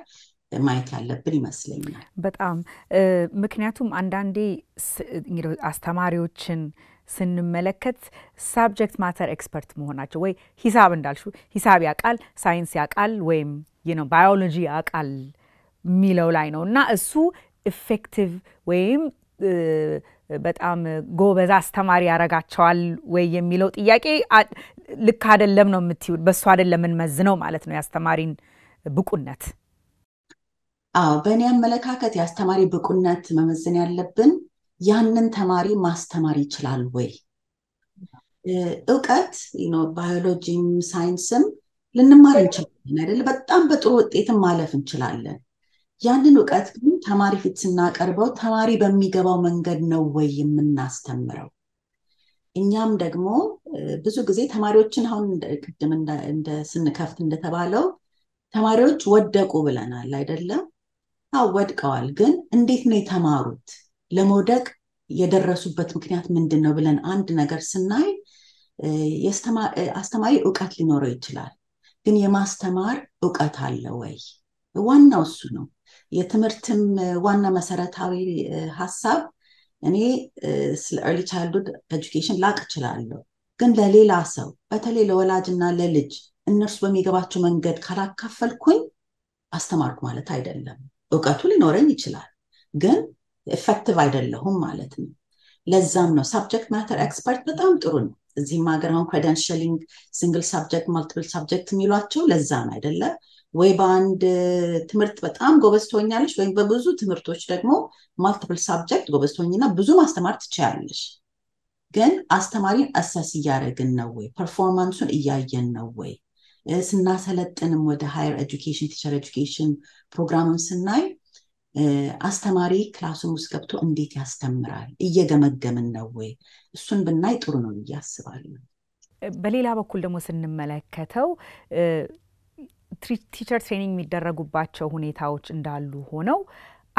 ማየት ያለብን ይመስለኛል። በጣም ምክንያቱም አንዳንዴ አስተማሪዎችን ስንመለከት ሳብጀክት ማተር ኤክስፐርት መሆናቸው ወይ ሂሳብ እንዳልሹ ሂሳብ ያውቃል፣ ሳይንስ ያውቃል፣ ወይም ባዮሎጂ ያውቃል የሚለው ላይ ነው እና እሱ ኢፌክቲቭ ወይም በጣም ጎበዝ አስተማሪ ያረጋቸዋል ወይ የሚለው ጥያቄ ልክ አደለም ነው የምትይው። በእሱ አደለም የምንመዝነው ማለት ነው የአስተማሪን ብቁነት በእኔ አመለካከት የአስተማሪ ብቁነት መመዘን ያለብን ያንን ተማሪ ማስተማር ይችላል ወይ እውቀት ባዮሎጂም ሳይንስም ልንማር እንችላለን አይደል በጣም በጥሩ ውጤትም ማለፍ እንችላለን ያንን እውቀት ግን ተማሪ ፊት ስናቀርበው ተማሪ በሚገባው መንገድ ነው ወይ የምናስተምረው እኛም ደግሞ ብዙ ጊዜ ተማሪዎችን አሁን ቅድም ስንከፍት እንደተባለው ተማሪዎች ወደቁ ብለናል አይደለም ወድቀዋል። ግን እንዴት ነው የተማሩት? ለመውደቅ የደረሱበት ምክንያት ምንድን ነው ብለን አንድ ነገር ስናይ አስተማሪ እውቀት ሊኖረው ይችላል። ግን የማስተማር እውቀት አለ ወይ? ዋናው እሱ ነው። የትምህርትም ዋና መሰረታዊ ሀሳብ እኔ ስለ ኤርሊ ቻይልድሁድ ኤጁኬሽን ላቅ እችላለሁ፣ ግን ለሌላ ሰው በተለይ ለወላጅና ለልጅ እነርሱ በሚገባቸው መንገድ ካላካፈልኩኝ አስተማርኩ ማለት አይደለም። እውቀቱ ሊኖረኝ ይችላል፣ ግን ኢፌክቲቭ አይደለሁም ማለት ነው። ለዛም ነው ሳብጀክት ማተር ኤክስፐርት በጣም ጥሩ ነው። እዚህም ሀገር አሁን ክሬደንሽሊንግ ሲንግል ሳብጀክት ማልቲፕል ሳብጀክት የሚሏቸው ለዛም ነው አይደለ ወይ በአንድ ትምህርት በጣም ጎበዝ ወይም በብዙ ትምህርቶች ደግሞ ማልቲፕል ሳብጀክት ጎበዝ ትሆኝና ብዙ ማስተማር ትችያለች ግን አስተማሪን አሰስ እያደረግን ነው ወይ ፐርፎርማንሱን እያየን ነው ወይ ስናሰለጥንም ወደ ሃየር ኤዱኬሽን ቲቸር ኤዱኬሽን ፕሮግራምም ስናይ አስተማሪ ክላሱም ውስጥ ገብቶ እንዴት ያስተምራል እየገመገምን ነው ወይ እሱን ብናይ ጥሩ ነው ብዬ በሌላ በኩል ደግሞ ስንመለከተው ቲቸር ትሬኒንግ የሚደረጉባቸው ሁኔታዎች እንዳሉ ሆነው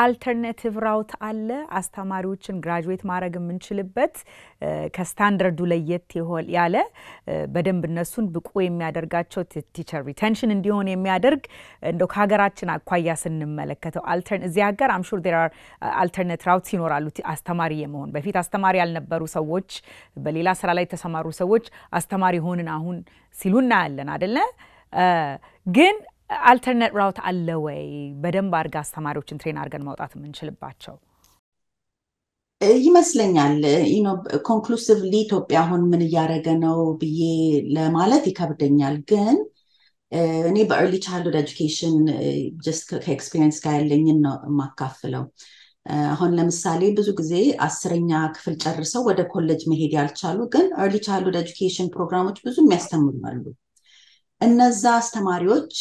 አልተርናቲቭ ራውት አለ። አስተማሪዎችን ግራጁዌት ማድረግ የምንችልበት ከስታንዳርዱ ለየት ያለ በደንብ እነሱን ብቁ የሚያደርጋቸው ቲቸር ሪቴንሽን እንዲሆን የሚያደርግ እንደው ከሀገራችን አኳያ ስንመለከተው እዚህ ሀገር አምሹር ዴር አር ራውት ይኖራሉ። አስተማሪ የመሆን በፊት አስተማሪ ያልነበሩ ሰዎች፣ በሌላ ስራ ላይ የተሰማሩ ሰዎች አስተማሪ ሆንን አሁን ሲሉ እናያለን አደለ ግን አልተርነት ራውት አለ ወይ? በደንብ አድርገ አስተማሪዎችን ትሬን አድርገን ማውጣት የምንችልባቸው ይመስለኛል። ኮንክሉሲቭሊ ኢትዮጵያ አሁን ምን እያደረገ ነው ብዬ ለማለት ይከብደኛል። ግን እኔ በእርሊ ቻይልድ ኤጁኬሽን ከኤክስፒሪየንስ ጋር ያለኝን ነው የማካፍለው። አሁን ለምሳሌ ብዙ ጊዜ አስረኛ ክፍል ጨርሰው ወደ ኮሌጅ መሄድ ያልቻሉ ግን እርሊ ቻይልድ ኤጁኬሽን ፕሮግራሞች ብዙ የሚያስተምሩ አሉ። እነዛ አስተማሪዎች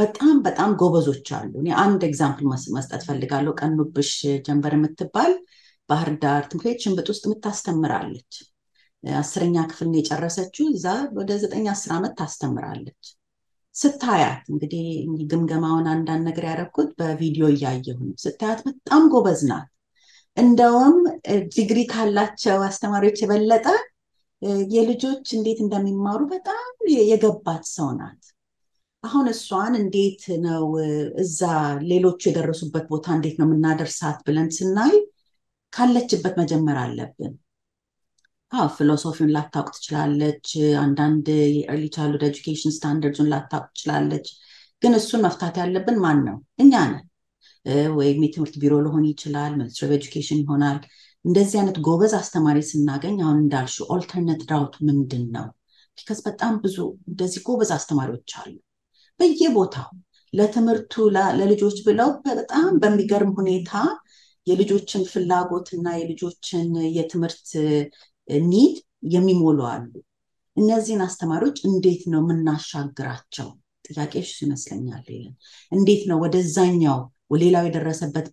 በጣም በጣም ጎበዞች አሉ። እኔ አንድ ኤግዛምፕል መስጠት ፈልጋለሁ። ቀኑብሽ ጀንበር የምትባል ባህር ዳር ትምህርት ሽንብጥ ውስጥ የምታስተምራለች። አስረኛ ክፍል የጨረሰችው። እዛ ወደ ዘጠኝ አስር ዓመት ታስተምራለች። ስታያት እንግዲህ ግምገማውን አንዳንድ ነገር ያደረኩት በቪዲዮ እያየሁ ነው ስታያት በጣም ጎበዝ ናት። እንደውም ዲግሪ ካላቸው አስተማሪዎች የበለጠ የልጆች እንዴት እንደሚማሩ በጣም የገባት ሰው ናት። አሁን እሷን እንዴት ነው እዛ ሌሎቹ የደረሱበት ቦታ እንዴት ነው የምናደርሳት ብለን ስናይ ካለችበት መጀመር አለብን። ፊሎሶፊውን ላታውቅ ትችላለች። አንዳንድ የኤርሊ ቻይልድ ኤጁኬሽን ስታንዳርድን ላታውቅ ትችላለች። ግን እሱን መፍታት ያለብን ማን ነው? እኛ ነን። ወይም የትምህርት ቢሮ ሊሆን ይችላል፣ ሚኒስትሪ ኤጁኬሽን ይሆናል። እንደዚህ አይነት ጎበዝ አስተማሪ ስናገኝ አሁን እንዳልሽ ኦልተርነት ራውት ምንድን ነው? ቢካስ በጣም ብዙ እንደዚህ ጎበዝ አስተማሪዎች አሉ በየቦታው ለትምህርቱ ለልጆች ብለው በጣም በሚገርም ሁኔታ የልጆችን ፍላጎት እና የልጆችን የትምህርት ኒድ የሚሞሉ አሉ። እነዚህን አስተማሪዎች እንዴት ነው የምናሻግራቸው? ሱ ይመስለኛል። እንዴት ነው ወደዛኛው ሌላው የደረሰበት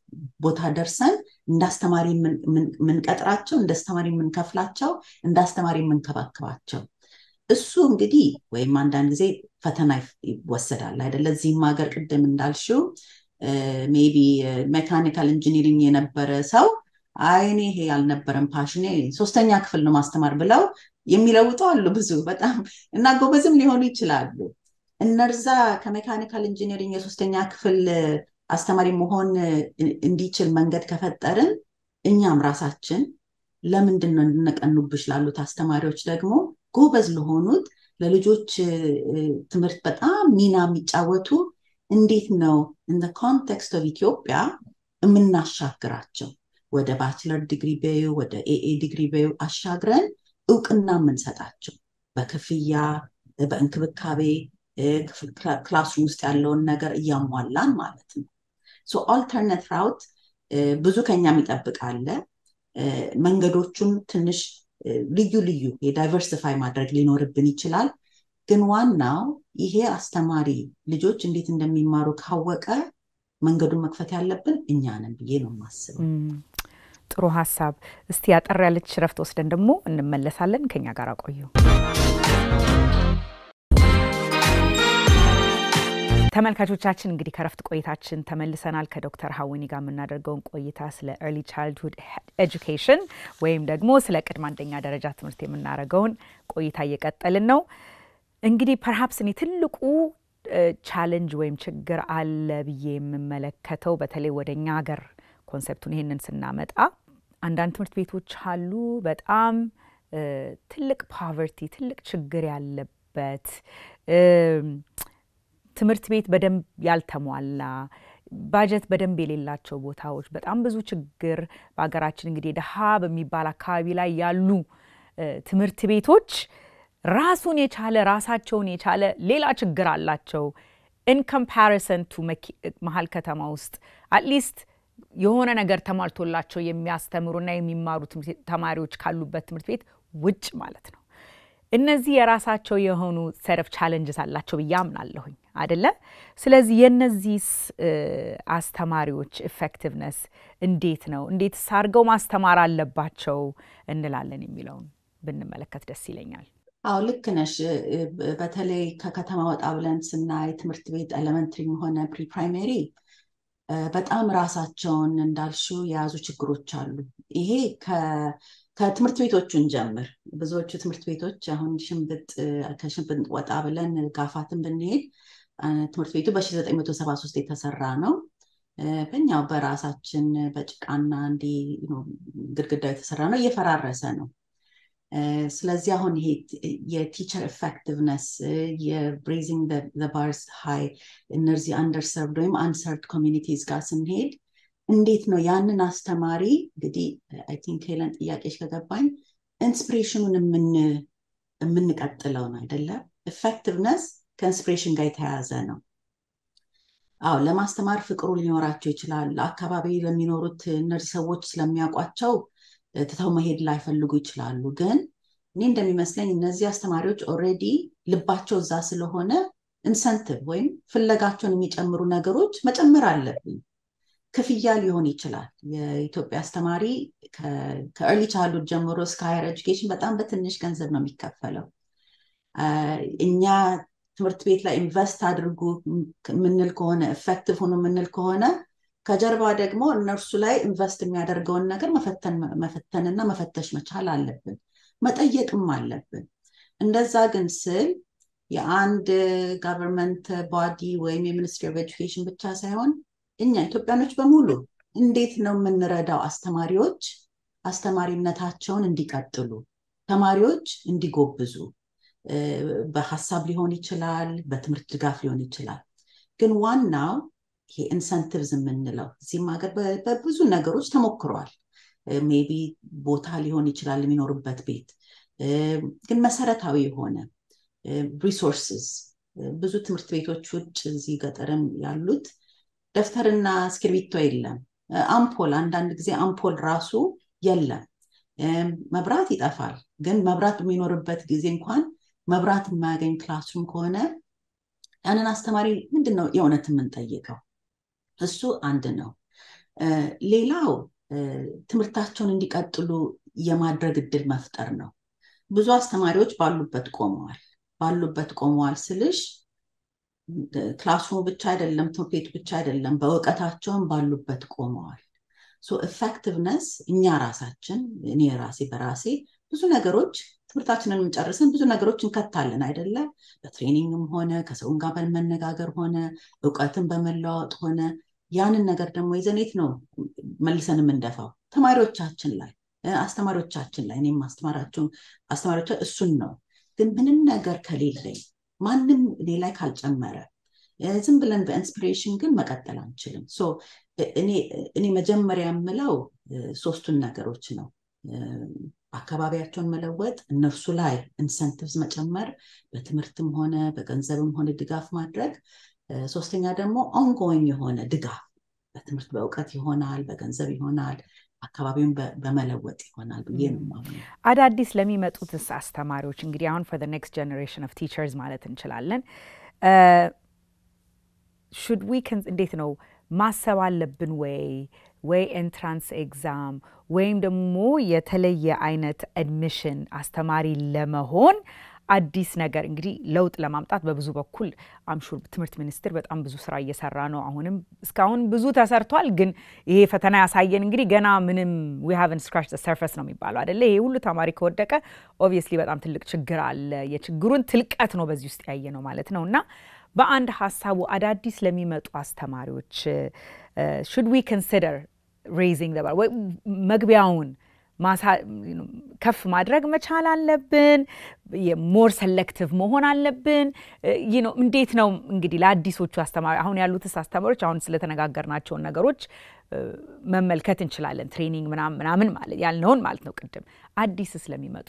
ቦታ ደርሰን እንዳስተማሪ የምንቀጥራቸው፣ እንደ አስተማሪ የምንከፍላቸው፣ እንደ አስተማሪ የምንከባከባቸው እሱ እንግዲህ ወይም አንዳንድ ጊዜ ፈተና ይወሰዳል አይደለ? እዚህም ሀገር ቅድም እንዳልሽው ሜቢ ቢ ሜካኒካል ኢንጂኒሪንግ የነበረ ሰው አይኔ ይሄ ያልነበረን ፓሽኔ ሶስተኛ ክፍል ነው ማስተማር ብለው የሚለውጡ አሉ ብዙ በጣም እና ጎበዝም ሊሆኑ ይችላሉ። እነርዛ ከሜካኒካል ኢንጂኒሪንግ የሶስተኛ ክፍል አስተማሪ መሆን እንዲችል መንገድ ከፈጠርን እኛም ራሳችን ለምንድን ነው እንነቀኑብሽ ላሉት አስተማሪዎች ደግሞ ጎበዝ ለሆኑት ለልጆች ትምህርት በጣም ሚና የሚጫወቱ እንዴት ነው ኢን ኮንቴክስት ኦፍ ኢትዮጵያ የምናሻግራቸው ወደ ባችለር ዲግሪ በዩ ወደ ኤኤ ዲግሪ በዩ አሻግረን እውቅና የምንሰጣቸው በክፍያ በእንክብካቤ ክላስሩም ውስጥ ያለውን ነገር እያሟላን ማለት ነው ሶ ኦልተርነት ራውት ብዙ ከኛ የሚጠብቅ አለ መንገዶቹን ትንሽ ልዩ ልዩ የዳይቨርስፋይ ማድረግ ሊኖርብን ይችላል ግን ዋናው ይሄ አስተማሪ ልጆች እንዴት እንደሚማሩ ካወቀ መንገዱን መክፈት ያለብን እኛ ነን ብዬ ነው የማስበው ጥሩ ሀሳብ እስቲ ያጠር ያለች ረፍት ወስደን ደግሞ እንመለሳለን ከኛ ጋር ቆዩ ተመልካቾቻችን እንግዲህ ከረፍት ቆይታችን ተመልሰናል። ከዶክተር ሀውኒ ጋር የምናደርገውን ቆይታ ስለ ኤርሊ ቻይልድሁድ ኤጁኬሽን ወይም ደግሞ ስለ ቅድመ አንደኛ ደረጃ ትምህርት የምናደርገውን ቆይታ እየቀጠልን ነው። እንግዲህ ፐርሃፕስ እኔ ትልቁ ቻለንጅ ወይም ችግር አለ ብዬ የምመለከተው በተለይ ወደ እኛ ሀገር ኮንሰፕቱን ይሄንን ስናመጣ አንዳንድ ትምህርት ቤቶች አሉ በጣም ትልቅ ፓቨርቲ፣ ትልቅ ችግር ያለበት ትምህርት ቤት በደንብ ያልተሟላ ባጀት በደንብ የሌላቸው ቦታዎች በጣም ብዙ ችግር በሀገራችን እንግዲህ ደሀ በሚባል አካባቢ ላይ ያሉ ትምህርት ቤቶች ራሱን የቻለ ራሳቸውን የቻለ ሌላ ችግር አላቸው። ኢን ቱ መሀል ከተማ ውስጥ አትሊስት የሆነ ነገር ተሟልቶላቸው የሚያስተምሩና የሚማሩ ተማሪዎች ካሉበት ትምህርት ቤት ውጭ ማለት ነው። እነዚህ የራሳቸው የሆኑ ሰረፍ ቻለንጅስ አላቸው ብዬ አምናለሁኝ አደለ። ስለዚህ የነዚህ አስተማሪዎች ኢፌክቲቭነስ እንዴት ነው፣ እንዴትስ አድርገው ማስተማር አለባቸው እንላለን የሚለውን ብንመለከት ደስ ይለኛል። አዎ ልክ ነሽ። በተለይ ከከተማ ወጣ ብለን ስናይ ትምህርት ቤት ኤሌመንትሪም ሆነ ፕሪፕራይመሪ በጣም ራሳቸውን እንዳልሹ የያዙ ችግሮች አሉ። ይሄ ከትምህርት ቤቶቹን ጀምር ብዙዎቹ ትምህርት ቤቶች አሁን ሽንብጥ ከሽንብጥ ወጣ ብለን ጋፋትን ብንሄድ ትምህርት ቤቱ በ 973 የተሰራ ነው። በኛው በራሳችን በጭቃና እንዲ ግድግዳው የተሰራ ነው፣ እየፈራረሰ ነው። ስለዚህ አሁን ይሄ የቲቸር ኤፌክቲቭነስ የብሬዚንግ ባርስ ሃይ እነዚህ አንደርሰርቭድ ወይም አንሰርድ ኮሚኒቲዝ ጋር ስንሄድ እንዴት ነው ያንን አስተማሪ እንግዲህ አይ ቲንክ ሄለን ጥያቄች ከገባኝ ኢንስፕሬሽኑን የምንቀጥለው ነው አይደለም ኢፌክቲቭነስ ከኢንስፕሬሽን ጋር የተያያዘ ነው አዎ ለማስተማር ፍቅሩ ሊኖራቸው ይችላል አካባቢ ለሚኖሩት እነዚህ ሰዎች ስለሚያውቋቸው ትተው መሄድ ላይፈልጉ ይችላሉ ግን እኔ እንደሚመስለኝ እነዚህ አስተማሪዎች ኦሬዲ ልባቸው እዛ ስለሆነ ኢንሰንቲቭ ወይም ፍለጋቸውን የሚጨምሩ ነገሮች መጨመር አለብኝ ክፍያ ሊሆን ይችላል። የኢትዮጵያ አስተማሪ ከእርሊ ቻይልድሁድ ጀምሮ እስከ ሀየር ኤጁኬሽን በጣም በትንሽ ገንዘብ ነው የሚከፈለው። እኛ ትምህርት ቤት ላይ ኢንቨስት አድርጉ ምንል ከሆነ ኤፌክቲቭ ሆኖ ምንል ከሆነ ከጀርባ ደግሞ እነርሱ ላይ ኢንቨስት የሚያደርገውን ነገር መፈተንና መፈተሽ መቻል አለብን፣ መጠየቅም አለብን። እንደዛ ግን ስል የአንድ ጋቨርንመንት ባዲ ወይም የሚኒስትሪ ኦፍ ኤጁኬሽን ብቻ ሳይሆን እኛ ኢትዮጵያኖች በሙሉ እንዴት ነው የምንረዳው? አስተማሪዎች አስተማሪነታቸውን እንዲቀጥሉ፣ ተማሪዎች እንዲጎብዙ በሀሳብ ሊሆን ይችላል፣ በትምህርት ድጋፍ ሊሆን ይችላል። ግን ዋናው ይሄ ኢንሰንቲቭዝ የምንለው እዚህም ሀገር በብዙ ነገሮች ተሞክሯል። ሜቢ ቦታ ሊሆን ይችላል የሚኖርበት ቤት ግን መሰረታዊ የሆነ ሪሶርስስ ብዙ ትምህርት ቤቶች ውጭ እዚህ ገጠርም ያሉት ደፍተርና እስክርቢቶ የለም። አምፖል አንዳንድ ጊዜ አምፖል ራሱ የለም። መብራት ይጠፋል። ግን መብራት በሚኖርበት ጊዜ እንኳን መብራት የማያገኝ ክላስሩም ከሆነ ያንን አስተማሪ ምንድን ነው የእውነት የምንጠይቀው? እሱ አንድ ነው። ሌላው ትምህርታቸውን እንዲቀጥሉ የማድረግ እድል መፍጠር ነው። ብዙ አስተማሪዎች ባሉበት ቆመዋል። ባሉበት ቆመዋል ስልሽ ክላስሩም ብቻ አይደለም፣ ትምህርት ብቻ አይደለም፣ በእውቀታቸውን ባሉበት ቆመዋል። ኢፌክቲቭነስ እኛ ራሳችን እኔ ራሴ በራሴ ብዙ ነገሮች ትምህርታችንን የምንጨርስን ብዙ ነገሮች እንከታለን አይደለ? በትሬኒንግም ሆነ ከሰውን ጋር በመነጋገር ሆነ እውቀትን በመለዋወጥ ሆነ ያንን ነገር ደግሞ ይዘኔት ነው መልሰን የምንደፋው? ተማሪዎቻችን ላይ አስተማሪዎቻችን ላይ እኔም አስተማራቸው አስተማሪዎች እሱን ነው። ግን ምንም ነገር ከሌለኝ ማንም እኔ ላይ ካልጨመረ ዝም ብለን በኢንስፒሬሽን ግን መቀጠል አንችልም። እኔ መጀመሪያ የምለው ሶስቱን ነገሮች ነው። አካባቢያቸውን መለወጥ፣ እነርሱ ላይ ኢንሰንቲቭስ መጨመር፣ በትምህርትም ሆነ በገንዘብም ሆነ ድጋፍ ማድረግ። ሶስተኛ ደግሞ ኦንጎይንግ የሆነ ድጋፍ በትምህርት በእውቀት ይሆናል፣ በገንዘብ ይሆናል፣ አካባቢውን በመለወጥ ይሆናል ብዬ ነው። አዳዲስ ለሚመጡትስ አስተማሪዎች እንግዲህ አሁን ፎር ኔክስት ጀኔሬሽን ኦፍ ቲቸርስ ማለት እንችላለን ሹድ ዊ እንዴት ነው ማሰብ አለብን ወይ ወይ ኤንትራንስ ኤግዛም ወይም ደግሞ የተለየ አይነት አድሚሽን አስተማሪ ለመሆን አዲስ ነገር እንግዲህ ለውጥ ለማምጣት በብዙ በኩል አምሹር ትምህርት ሚኒስቴር በጣም ብዙ ስራ እየሰራ ነው። አሁንም እስካሁን ብዙ ተሰርቷል። ግን ይሄ ፈተና ያሳየን እንግዲህ ገና ምንም ዊ ሃቭን ስክራች ሰርፈስ ነው የሚባለው አደለ? ይሄ ሁሉ ተማሪ ከወደቀ ኦብቪየስሊ በጣም ትልቅ ችግር አለ። የችግሩን ትልቀት ነው በዚህ ውስጥ ያየ ነው ማለት ነው እና በአንድ ሀሳቡ አዳዲስ ለሚመጡ አስተማሪዎች ሹድ ዊ ኮንሲደር ሬይዚንግ መግቢያውን ከፍ ማድረግ መቻል አለብን። ሞር ሰለክቲቭ መሆን አለብን። እንዴት ነው እንግዲህ ለአዲሶቹ አስተማሪ አሁን ያሉትስ አስተማሪዎች አሁን ስለተነጋገርናቸውን ነገሮች መመልከት እንችላለን። ትሬኒንግ ምናምን ማለት ያልነውን ማለት ነው። ቅድም አዲስ ስለሚመጡ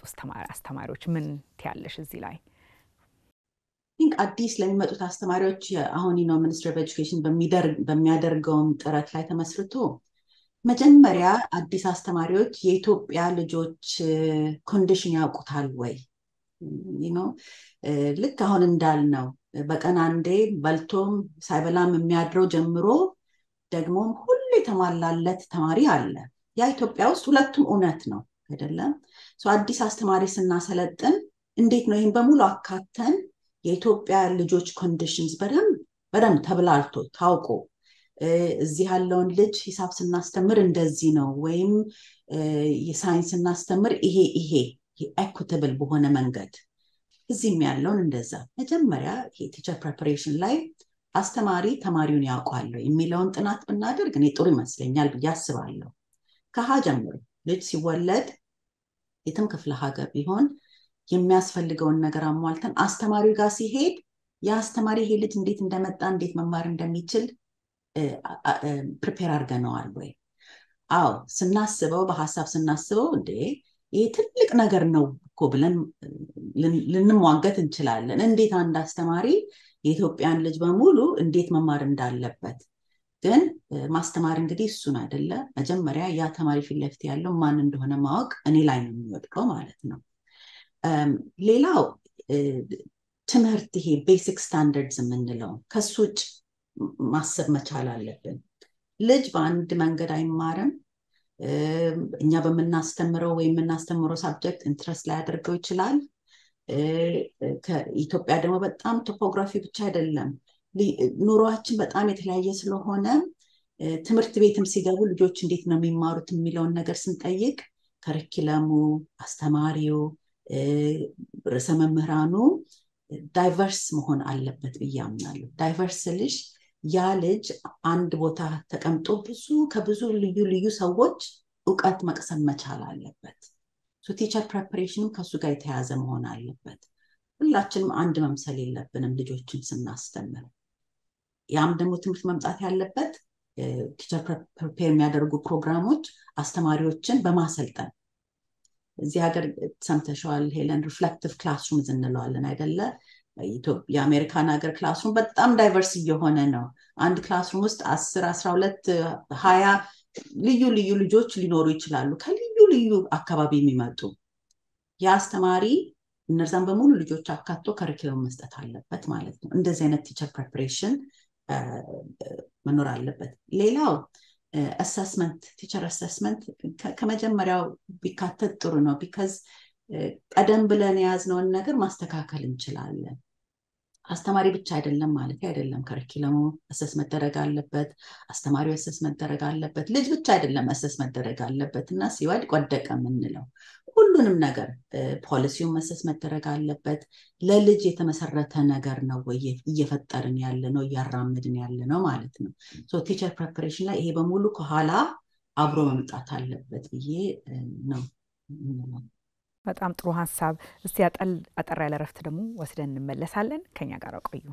አስተማሪዎች ምን ትያለሽ እዚህ ላይ? ቲንክ አዲስ ለሚመጡት አስተማሪዎች አሁን ነው ሚኒስትር ኦፍ ኤጁኬሽን በሚያደርገውም ጥረት ላይ ተመስርቶ መጀመሪያ አዲስ አስተማሪዎች የኢትዮጵያ ልጆች ኮንዲሽን ያውቁታል ወይ ልክ አሁን እንዳልነው በቀን አንዴ በልቶም ሳይበላም የሚያድረው ጀምሮ ደግሞም ሁሉ የተሟላለት ተማሪ አለ ያ ኢትዮጵያ ውስጥ ሁለቱም እውነት ነው አይደለም አዲስ አስተማሪ ስናሰለጥን እንዴት ነው ይህም በሙሉ አካተን የኢትዮጵያ ልጆች ኮንዲሽንስ በደንብ በደንብ ተብላልቶ ታውቆ እዚህ ያለውን ልጅ ሂሳብ ስናስተምር እንደዚህ ነው ወይም የሳይንስ ስናስተምር ይሄ ይሄ ኤኩትብል በሆነ መንገድ እዚህም ያለውን እንደዛ መጀመሪያ ቲቸር ፕሬፐሬሽን ላይ አስተማሪ ተማሪውን ያውቋለሁ የሚለውን ጥናት ብናደርግ እኔ ጥሩ ይመስለኛል ብዬ አስባለሁ ከሀ ጀምሮ ልጅ ሲወለድ የትም ክፍለ ሀገር ቢሆን የሚያስፈልገውን ነገር አሟልተን አስተማሪው ጋር ሲሄድ የአስተማሪ ይሄ ልጅ እንዴት እንደመጣ እንዴት መማር እንደሚችል ፕሪፔር አድርገነዋል ወይ? አዎ ስናስበው በሀሳብ ስናስበው እንዴ ይህ ትልቅ ነገር ነው እኮ ብለን ልንሟገት እንችላለን። እንዴት አንድ አስተማሪ የኢትዮጵያን ልጅ በሙሉ እንዴት መማር እንዳለበት ግን ማስተማር እንግዲህ እሱን አይደለ መጀመሪያ ያ ተማሪ ፊት ለፊት ያለው ማን እንደሆነ ማወቅ እኔ ላይ ነው የሚወድቀው ማለት ነው። ሌላው ትምህርት ይሄ ቤሲክ ስታንዳርድስ የምንለው ከሱ ውጭ ማሰብ መቻል አለብን። ልጅ በአንድ መንገድ አይማርም። እኛ በምናስተምረው ወይም የምናስተምረው ሳብጀክት ኢንትረስት ላይ አድርገው ይችላል። ከኢትዮጵያ ደግሞ በጣም ቶፖግራፊ ብቻ አይደለም ኑሯችን በጣም የተለያየ ስለሆነ ትምህርት ቤትም ሲገቡ ልጆች እንዴት ነው የሚማሩት የሚለውን ነገር ስንጠይቅ ከሪኪለሙ፣ አስተማሪው፣ ርዕሰ መምህራኑ ዳይቨርስ መሆን አለበት ብዬ ዳይቨርስ ልሽ ያ ልጅ አንድ ቦታ ተቀምጦ ብዙ ከብዙ ልዩ ልዩ ሰዎች እውቀት መቅሰም መቻል አለበት። ቲቸር ፕሬፓሬሽንም ከእሱ ጋር የተያዘ መሆን አለበት። ሁላችንም አንድ መምሰል የለብንም ልጆችን ስናስተምር። ያም ደግሞ ትምህርት መምጣት ያለበት ቲቸር ፕሪፔር የሚያደርጉ ፕሮግራሞች አስተማሪዎችን በማሰልጠን እዚህ ሀገር ሰምተሸዋል ሄለን ሪፍሌክቲቭ ክላስሩምዝ እንለዋለን አይደለ የአሜሪካን ሀገር ክላስሩም በጣም ዳይቨርስ እየሆነ ነው አንድ ክላስሩም ውስጥ አስር አስራ ሁለት ሀያ ልዩ ልዩ ልጆች ሊኖሩ ይችላሉ ከልዩ ልዩ አካባቢ የሚመጡ የአስተማሪ እነዛን በሙሉ ልጆች አካቶ ከሪኪለም መስጠት አለበት ማለት ነው እንደዚህ አይነት ቲቸር ፕሬፕሬሽን መኖር አለበት ሌላው አሰስመንት ቲቸር አሰስመንት ከመጀመሪያው ቢካተት ጥሩ ነው ቢካዝ ቀደም ብለን የያዝነውን ነገር ማስተካከል እንችላለን አስተማሪ ብቻ አይደለም ማለት አይደለም። ከሪኪለሙ እሰስ መደረግ አለበት። አስተማሪው እሰስ መደረግ አለበት። ልጅ ብቻ አይደለም እሰስ መደረግ አለበት እና ሲወድቅ ወደቀ የምንለው ሁሉንም ነገር ፖሊሲውን መሰስ መደረግ አለበት። ለልጅ የተመሰረተ ነገር ነው ወይ እየፈጠርን ያለ ነው እያራምድን ያለ ነው ማለት ነው። ቲቸር ፕሬፐሬሽን ላይ ይሄ በሙሉ ከኋላ አብሮ መምጣት አለበት ብዬ ነው በጣም ጥሩ ሀሳብ። እስቲ አጠል አጠር ያለ ደግሞ ወስደን እንመለሳለን። ከኛ ጋር ቆዩ።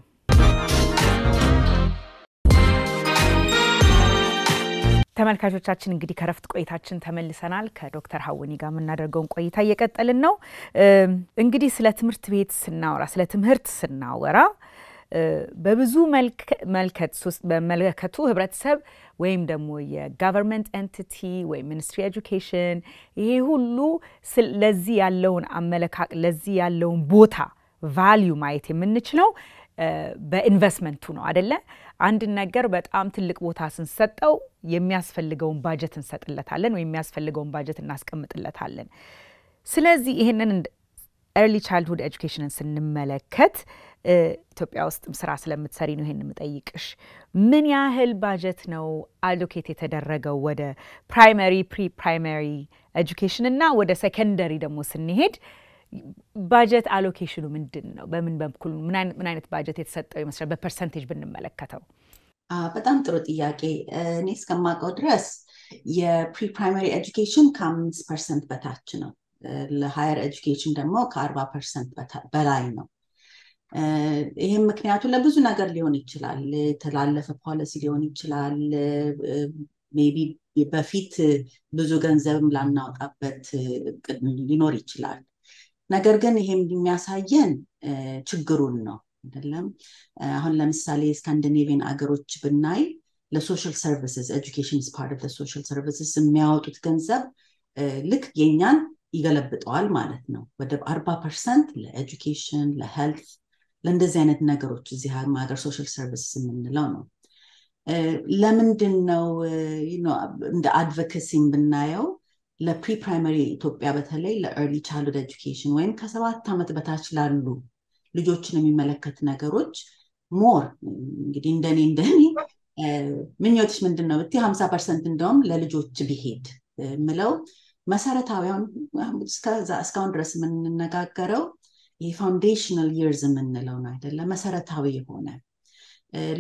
ተመልካቾቻችን እንግዲህ ከረፍት ቆይታችን ተመልሰናል። ከዶክተር ሀወኒ ጋር የምናደርገውን ቆይታ እየቀጠልን ነው። እንግዲህ ስለ ትምህርት ቤት ስናወራ ስለ ትምህርት ስናወራ በብዙ መልከቱ ህብረተሰብ ወይም ደግሞ የጋቨርንመንት ኤንቲቲ ወይም ሚኒስትሪ ኤጁኬሽን ይሄ ሁሉ ለዚህ ያለውን አመለካቅ ለዚህ ያለውን ቦታ ቫልዩ ማየት የምንችለው በኢንቨስትመንቱ ነው አደለ? አንድን ነገር በጣም ትልቅ ቦታ ስንሰጠው የሚያስፈልገውን ባጀት እንሰጥለታለን ወይም የሚያስፈልገውን ባጀት እናስቀምጥለታለን። ስለዚህ ይህንን ኤርሊ ቻይልድሁድ ኤጁኬሽንን ስንመለከት ኢትዮጵያ ውስጥም ስራ ስለምትሰሪ ነው ይሄን የምጠይቅሽ። ምን ያህል ባጀት ነው አሎኬት የተደረገው ወደ ፕራይመሪ ፕሪ ፕራይመሪ ኤጁኬሽን እና ወደ ሴከንደሪ ደግሞ ስንሄድ ባጀት አሎኬሽኑ ምንድን ነው? በምን በኩል ምን አይነት ባጀት የተሰጠው ይመስላል? በፐርሰንቴጅ ብንመለከተው። በጣም ጥሩ ጥያቄ። እኔ እስከማውቀው ድረስ የፕሪ ፕራይመሪ ኤጁኬሽን ከአምስት ፐርሰንት በታች ነው። ለሃየር ኤጁኬሽን ደግሞ ከአርባ ፐርሰንት በላይ ነው። ይህም ምክንያቱ ለብዙ ነገር ሊሆን ይችላል። የተላለፈ ፖሊሲ ሊሆን ይችላል። ሜቢ በፊት ብዙ ገንዘብም ላናወጣበት ሊኖር ይችላል። ነገር ግን ይሄም የሚያሳየን ችግሩን ነው አይደለም። አሁን ለምሳሌ ስካንዲኔቪን አገሮች ብናይ ለሶሻል ሰርቪስስ ኤጁኬሽን ፓርት ለሶሻል ሰርቪስስ የሚያወጡት ገንዘብ ልክ የኛን ይገለብጠዋል ማለት ነው። ወደ አርባ ፐርሰንት ለኤጁኬሽን ለሄልት ለእንደዚህ አይነት ነገሮች እዚህ ሀገር ሶሻል ሰርቪስ የምንለው ነው። ለምንድን ነው እንደ አድቮኬሲን ብናየው ለፕሪ ፕራይመሪ ኢትዮጵያ በተለይ ለርሊ ቻልድ ኤዱኬሽን ወይም ከሰባት ዓመት በታች ላሉ ልጆችን የሚመለከት ነገሮች ሞር እንግዲህ እንደኔ እንደኔ ምኞትሽ ምንድን ነው ብት ሀምሳ ፐርሰንት እንደውም ለልጆች ቢሄድ ምለው መሰረታዊውን እስካሁን ድረስ የምንነጋገረው የፋውንዴሽናል ይርዝ ነው አይደለ መሰረታዊ የሆነ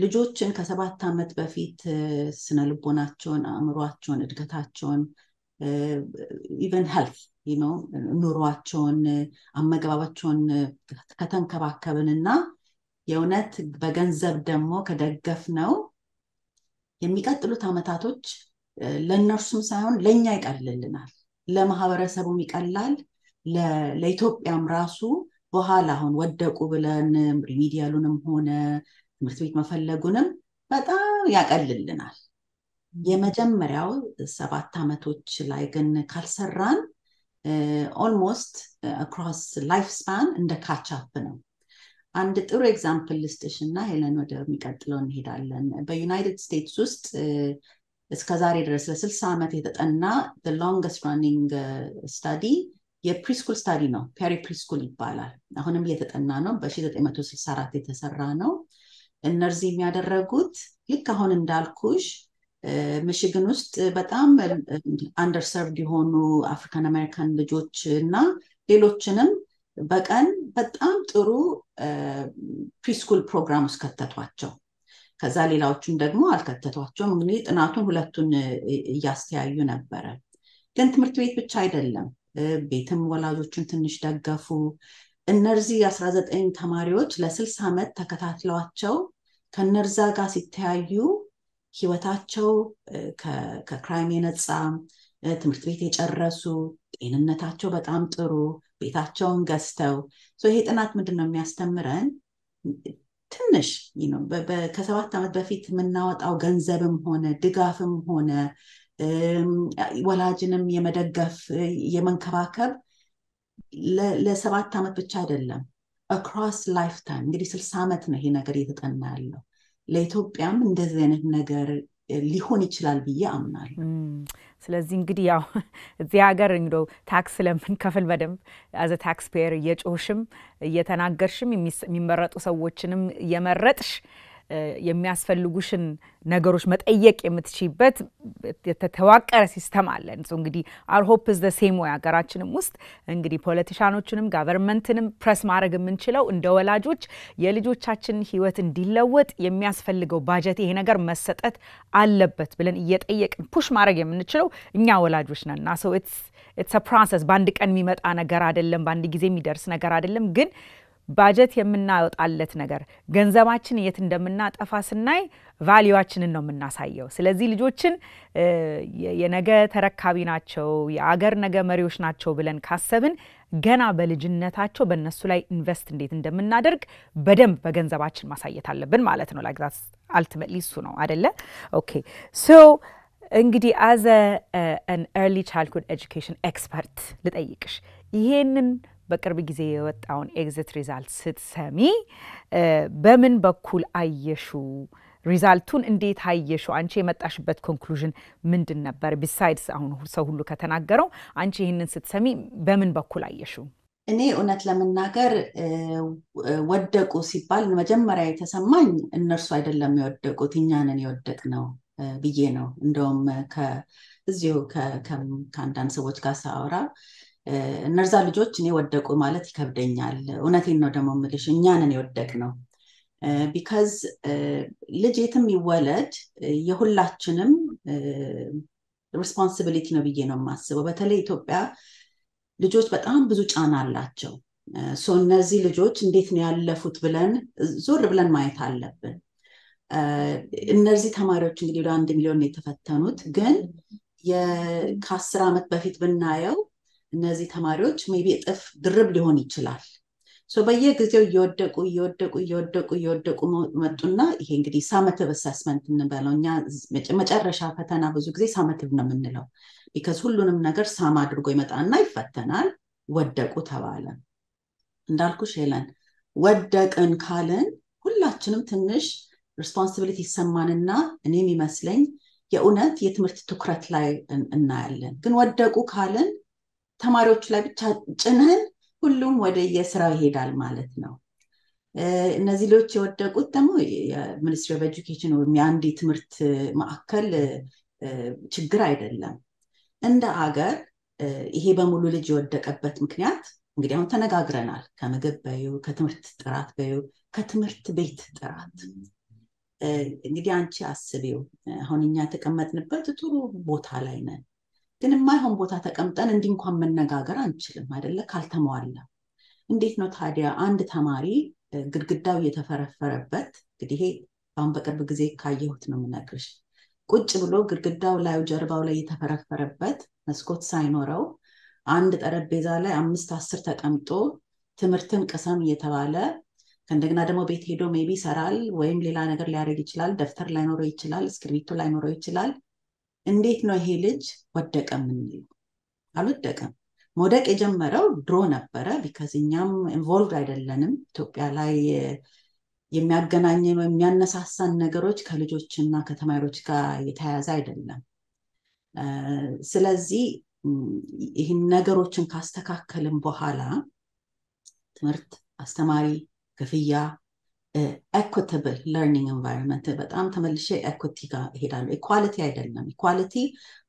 ልጆችን ከሰባት ዓመት በፊት ስነ ልቦናቸውን፣ አእምሯቸውን፣ እድገታቸውን ኢቨን ሄልፍ ነው ኑሯቸውን፣ አመገባባቸውን ከተንከባከብንና የእውነት በገንዘብ ደግሞ ከደገፍ ነው የሚቀጥሉት አመታቶች ለእነርሱም ሳይሆን ለእኛ ይቀልልናል፣ ለማህበረሰቡም ይቀላል፣ ለኢትዮጵያም ራሱ በኋላ አሁን ወደቁ ብለን ሪሚዲያሉንም ሆነ ትምህርት ቤት መፈለጉንም በጣም ያቀልልናል። የመጀመሪያው ሰባት ዓመቶች ላይ ግን ካልሰራን ኦልሞስት አክሮስ ላይፍ ስፓን እንደ ካቻፕ ነው። አንድ ጥሩ ኤግዛምፕል ልስጥሽ እና ሄለን የሚቀጥለው እንሄዳለን። በዩናይትድ ስቴትስ ውስጥ እስከዛሬ ድረስ ለስልሳ ዓመት የተጠና ሎንገስት ራኒንግ ስታዲ የፕሪስኩል ስታዲ ነው። ፔሪ ፕሪስኩል ይባላል። አሁንም እየተጠና ነው። በሺ964 የተሰራ ነው። እነዚህ የሚያደረጉት ልክ አሁን እንዳልኩሽ ምሽግን ውስጥ በጣም አንደርሰርቭድ የሆኑ አፍሪካን አሜሪካን ልጆች እና ሌሎችንም በቀን በጣም ጥሩ ፕሪስኩል ፕሮግራም ውስጥ ከተቷቸው። ከዛ ሌላዎቹን ደግሞ አልከተቷቸውም። እንግዲህ ጥናቱን ሁለቱን እያስተያዩ ነበረ። ግን ትምህርት ቤት ብቻ አይደለም ቤትም ወላጆችን ትንሽ ደገፉ። እነዚህ አስራ ዘጠኝ ተማሪዎች ለስልሳ ዓመት ተከታትለዋቸው ከነርዛ ጋር ሲተያዩ ህይወታቸው ከክራይም የነፃ ትምህርት ቤት የጨረሱ ጤንነታቸው በጣም ጥሩ ቤታቸውን ገዝተው ይሄ ጥናት ምንድን ነው የሚያስተምረን ትንሽ ከሰባት ዓመት በፊት የምናወጣው ገንዘብም ሆነ ድጋፍም ሆነ ወላጅንም የመደገፍ የመንከባከብ ለሰባት ዓመት ብቻ አይደለም አክሮስ ላይፍ ታይም እንግዲህ ስልሳ ዓመት ነው ይሄ ነገር እየተጠና ያለው ለኢትዮጵያም እንደዚህ አይነት ነገር ሊሆን ይችላል ብዬ አምናለሁ። ስለዚህ እንግዲህ ያው እዚህ ሀገር እንዶ ታክስ ስለምንከፍል በደንብ አዘ ታክስ ፔየር እየጮሽም እየተናገርሽም የሚመረጡ ሰዎችንም እየመረጥሽ የሚያስፈልጉሽን ነገሮች መጠየቅ የምትችበት የተዋቀረ ሲስተም አለ እንግዲህ አር ሆፕ ዝ ሴም ወይ ሀገራችንም ውስጥ እንግዲህ ፖለቲሻኖችንም ጋቨርንመንትንም ፕረስ ማድረግ የምንችለው እንደ ወላጆች የልጆቻችን ህይወት እንዲለወጥ የሚያስፈልገው ባጀት ይሄ ነገር መሰጠት አለበት ብለን እየጠየቅን ፑሽ ማድረግ የምንችለው እኛ ወላጆች ነን እና ሰው ኢትስ ፕሮሰስ በአንድ ቀን የሚመጣ ነገር አይደለም፣ በአንድ ጊዜ የሚደርስ ነገር አይደለም ግን ባጀት የምናወጣለት ነገር ገንዘባችን የት እንደምናጠፋ ስናይ ቫሊዋችንን ነው የምናሳየው። ስለዚህ ልጆችን የነገ ተረካቢ ናቸው፣ የአገር ነገ መሪዎች ናቸው ብለን ካሰብን ገና በልጅነታቸው በእነሱ ላይ ኢንቨስት እንዴት እንደምናደርግ በደንብ በገንዘባችን ማሳየት አለብን ማለት ነው። ላይክ ዛት አልቲሜትሊ እሱ ነው አደለ? ኦኬ ሶ እንግዲህ አዘ አን ኤርሊ ቻይልድሁድ ኤጁኬሽን ኤክስፐርት ልጠይቅሽ ይሄንን በቅርብ ጊዜ የወጣውን ኤግዚት ሪዛልት ስትሰሚ በምን በኩል አየሹ? ሪዛልቱን እንዴት አየሹ? አንቺ የመጣሽበት ኮንክሉዥን ምንድን ነበር? ቢሳይድስ አሁን ሰው ሁሉ ከተናገረው አንቺ ይህንን ስትሰሚ በምን በኩል አየሹ? እኔ እውነት ለመናገር ወደቁ ሲባል መጀመሪያ የተሰማኝ እነርሱ አይደለም የወደቁት እኛንን የወደቅ ነው ብዬ ነው። እንደውም እዚሁ ከአንዳንድ ሰዎች ጋር ሳወራ እነዛ ልጆች እኔ ወደቁ ማለት ይከብደኛል። እውነቴን ነው ደግሞ ምልሽ እኛንን የወደቅ ነው ቢካዝ ልጅ የትም ይወለድ የሁላችንም ሪስፖንሲቢሊቲ ነው ብዬ ነው የማስበው። በተለይ ኢትዮጵያ ልጆች በጣም ብዙ ጫና አላቸው። ሶ እነዚህ ልጆች እንዴት ነው ያለፉት ብለን ዞር ብለን ማየት አለብን። እነዚህ ተማሪዎች እንግዲህ ወደ አንድ ሚሊዮን የተፈተኑት ግን ከአስር ዓመት በፊት ብናየው እነዚህ ተማሪዎች ሜቢ እጥፍ ድርብ ሊሆን ይችላል። በየጊዜው እየወደቁ እየወደቁ እየወደቁ እየወደቁ መጡና ይሄ እንግዲህ ሳመትብ አሳስመንት እንበለው እኛ መጨረሻ ፈተና ብዙ ጊዜ ሳመትብ ነው የምንለው። ቢከዝ ሁሉንም ነገር ሳማ አድርጎ ይመጣና ይፈተናል። ወደቁ ተባለ። እንዳልኩ ሄለን ወደቅን ካልን ሁላችንም ትንሽ ሪስፖንሲቢሊቲ ይሰማንና እኔም ይመስለኝ የእውነት የትምህርት ትኩረት ላይ እናያለን። ግን ወደቁ ካልን ተማሪዎች ላይ ብቻ ጭንህን ሁሉም ወደ የስራው ይሄዳል ማለት ነው እነዚህ ልጆች የወደቁት ደግሞ ሚኒስትሪ ኦፍ ኤጁኬሽን ወይም የአንድ ትምህርት ማዕከል ችግር አይደለም እንደ አገር ይሄ በሙሉ ልጅ የወደቀበት ምክንያት እንግዲህ አሁን ተነጋግረናል ከምግብ በዩ ከትምህርት ጥራት በዩ ከትምህርት ቤት ጥራት እንግዲህ አንቺ አስቢው አሁን እኛ የተቀመጥንበት ጥሩ ቦታ ላይ ነን ግን የማይሆን ቦታ ተቀምጠን እንዲህ እንኳን መነጋገር አንችልም አይደለ? ካልተሟላ እንዴት ነው ታዲያ አንድ ተማሪ ግድግዳው የተፈረፈረበት እንግዲህ አሁን በቅርብ ጊዜ ካየሁት ነው የምነግርሽ። ቁጭ ብሎ ግድግዳው ላይ ጀርባው ላይ የተፈረፈረበት መስኮት ሳይኖረው አንድ ጠረጴዛ ላይ አምስት አስር ተቀምጦ ትምህርትን ቅሰም እየተባለ ከእንደገና ደግሞ ቤት ሄዶ ሜቢ ይሰራል ወይም ሌላ ነገር ሊያደርግ ይችላል። ደብተር ላይኖረው ይችላል። እስክሪብቶ ላይኖረው ይችላል። እንዴት ነው ይሄ ልጅ ወደቀ የምንለው? አልወደቀም። መውደቅ የጀመረው ድሮ ነበረ። ቢካዝ እኛም ኢንቮልቭ አይደለንም። ኢትዮጵያ ላይ የሚያገናኘን ወይም የሚያነሳሳን ነገሮች ከልጆችና ከተማሪዎች ጋር የተያያዘ አይደለም። ስለዚህ ይህን ነገሮችን ካስተካከልን በኋላ ትምህርት፣ አስተማሪ፣ ክፍያ ኤኩትብል ለርኒንግ ኤንቫይሮንመንት በጣም ተመልሼ ኤኩቲ ጋር ይሄዳሉ። ኢኳሊቲ አይደለም። ኢኳሊቲ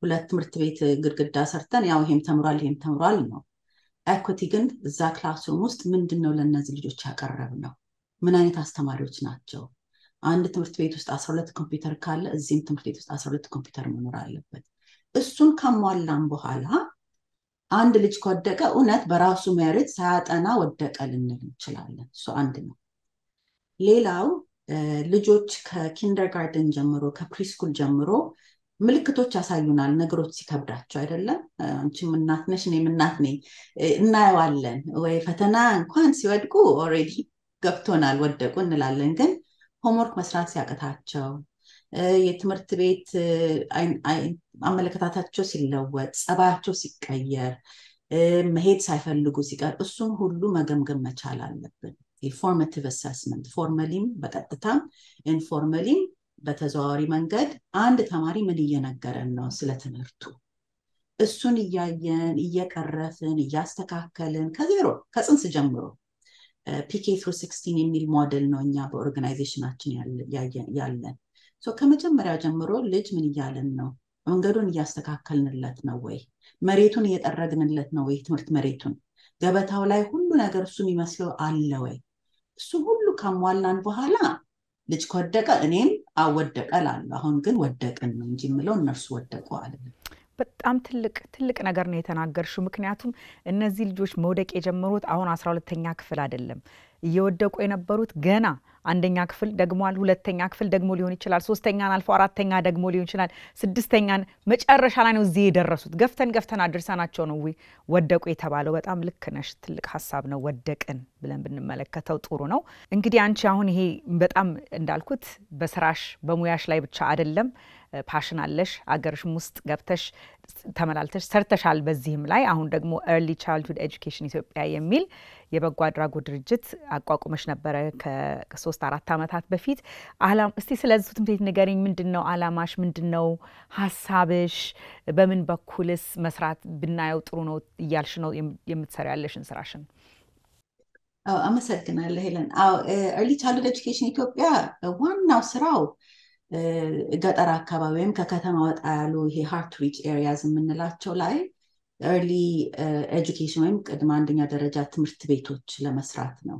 ሁለት ትምህርት ቤት ግድግዳ ሰርተን ያው ይሄም ተምሯል ይሄም ተምሯል ነው። ኤኩቲ ግን እዛ ክላስሩም ውስጥ ምንድን ነው ለእነዚህ ልጆች ያቀረብ ነው? ምን አይነት አስተማሪዎች ናቸው? አንድ ትምህርት ቤት ውስጥ አስራ ሁለት ኮምፒውተር ካለ እዚህም ትምህርት ቤት ውስጥ አስራ ሁለት ኮምፒውተር መኖር አለበት። እሱን ካሟላም በኋላ አንድ ልጅ ከወደቀ እውነት በራሱ ሜሪት ሳያጠና ወደቀ ልንል እንችላለን። እሱ አንድ ነው። ሌላው ልጆች ከኪንደርጋርደን ጀምሮ ከፕሪስኩል ጀምሮ ምልክቶች ያሳዩናል። ነገሮች ሲከብዳቸው አይደለም። አንቺም እናት ነሽ፣ እኔም እናት ነኝ። እናየዋለን ወይ ፈተና እንኳን ሲወድቁ ኦሬዲ ገብቶናል፣ ወደቁ እንላለን። ግን ሆምወርክ መስራት ሲያቀታቸው የትምህርት ቤት አመለከታታቸው ሲለወጥ፣ ጸባያቸው ሲቀየር፣ መሄድ ሳይፈልጉ ሲቀር፣ እሱን ሁሉ መገምገም መቻል አለብን። የፎርማቲቭ አሰስመንት ፎርመሊም በቀጥታም ኢንፎርመሊም በተዘዋዋሪ መንገድ አንድ ተማሪ ምን እየነገረን ነው ስለ ትምህርቱ እሱን እያየን እየቀረፍን እያስተካከልን ከዜሮ ከጽንስ ጀምሮ ፒኬ ትሩ ሲክስቲን የሚል ሞዴል ነው እኛ በኦርጋናይዜሽናችን ያለን ከመጀመሪያ ጀምሮ ልጅ ምን እያለን ነው መንገዱን እያስተካከልንለት ነው ወይ መሬቱን እየጠረግንለት ነው ወይ ትምህርት መሬቱን ገበታው ላይ ሁሉ ነገር እሱ የሚመስለው አለ ወይ እሱ ሁሉ ከሟላን በኋላ ልጅ ከወደቀ እኔም አወደቀ ላሉ አሁን ግን ወደቅን ነው እንጂ የምለው እነርሱ ወደቁ አለ። በጣም ትልቅ ትልቅ ነገር ነው የተናገርሹ ምክንያቱም እነዚህ ልጆች መውደቅ የጀመሩት አሁን አስራ ሁለተኛ ክፍል አይደለም እየወደቁ የነበሩት ገና አንደኛ ክፍል ደግሟል፣ ሁለተኛ ክፍል ደግሞ ሊሆን ይችላል፣ ሶስተኛን አልፎ አራተኛ ደግሞ ሊሆን ይችላል፣ ስድስተኛን መጨረሻ ላይ ነው እዚህ የደረሱት። ገፍተን ገፍተን አድርሰናቸው ነው ወደቁ የተባለው። በጣም ልክ ነሽ። ትልቅ ሀሳብ ነው። ወደቅን ብለን ብንመለከተው ጥሩ ነው። እንግዲህ አንቺ አሁን ይሄ በጣም እንዳልኩት በስራሽ በሙያሽ ላይ ብቻ አይደለም ፓሽን አለሽ አገርሽም ውስጥ ገብተሽ ተመላልተሽ ሰርተሻል። በዚህም ላይ አሁን ደግሞ ኤርሊ ቻይልድሁድ ኤጁኬሽን ኢትዮጵያ የሚል የበጎ አድራጎት ድርጅት አቋቁመሽ ነበረ ከሶስት አራት ዓመታት በፊት። እስቲ ስለዚህ ትምህርት ቤት ንገሪኝ። ምንድን ነው አላማሽ? ምንድን ነው ሀሳብሽ? በምን በኩልስ መስራት ብናየው ጥሩ ነው እያልሽ ነው የምትሰሪ ያለሽን ስራሽን? አመሰግናለሁ ሄለን። ኤርሊ ቻይልድሁድ ኤጁኬሽን ኢትዮጵያ ዋናው ስራው ገጠር አካባቢ ወይም ከከተማ ወጣ ያሉ ይሄ ሃርት ሪች ኤሪያዝ የምንላቸው ላይ ኤርሊ ኤጁኬሽን uh, ወይም ቅድመ አንደኛ ደረጃ ትምህርት ቤቶች ለመስራት ነው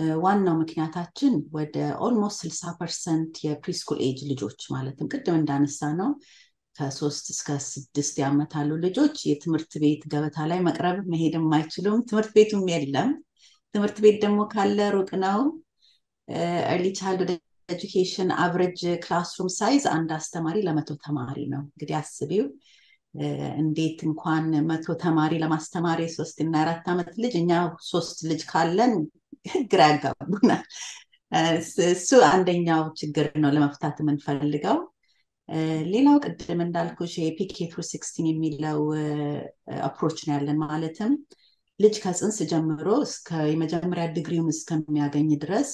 uh, ዋናው ምክንያታችን ወደ ኦልሞስት ስልሳ ፐርሰንት የፕሪስኩል ኤጅ ልጆች ማለትም ቅድም እንዳነሳ ነው ከሶስት እስከ ስድስት ያመታሉ ልጆች የትምህርት ቤት ገበታ ላይ መቅረብ መሄድም አይችሉም ትምህርት ቤቱም የለም ትምህርት ቤት ደግሞ ካለ ሩቅ ነው ኤርሊ uh, ቻልድ ኤጁኬሽን አቨሬጅ ክላስሩም ሳይዝ አንድ አስተማሪ ለመቶ ተማሪ ነው። እንግዲህ አስቢው እንዴት እንኳን መቶ ተማሪ ለማስተማሪ ሶስት እና አራት ዓመት ልጅ እኛ ሶስት ልጅ ካለን ግራ ያጋቡናል። እሱ አንደኛው ችግር ነው ለመፍታት የምንፈልገው። ሌላው ቅድም እንዳልኩሽ የፒኬ ትሩ ሲክስቲን የሚለው አፕሮች ነው ያለን ማለትም ልጅ ከጽንስ ጀምሮ እስከ የመጀመሪያ ዲግሪውን እስከሚያገኝ ድረስ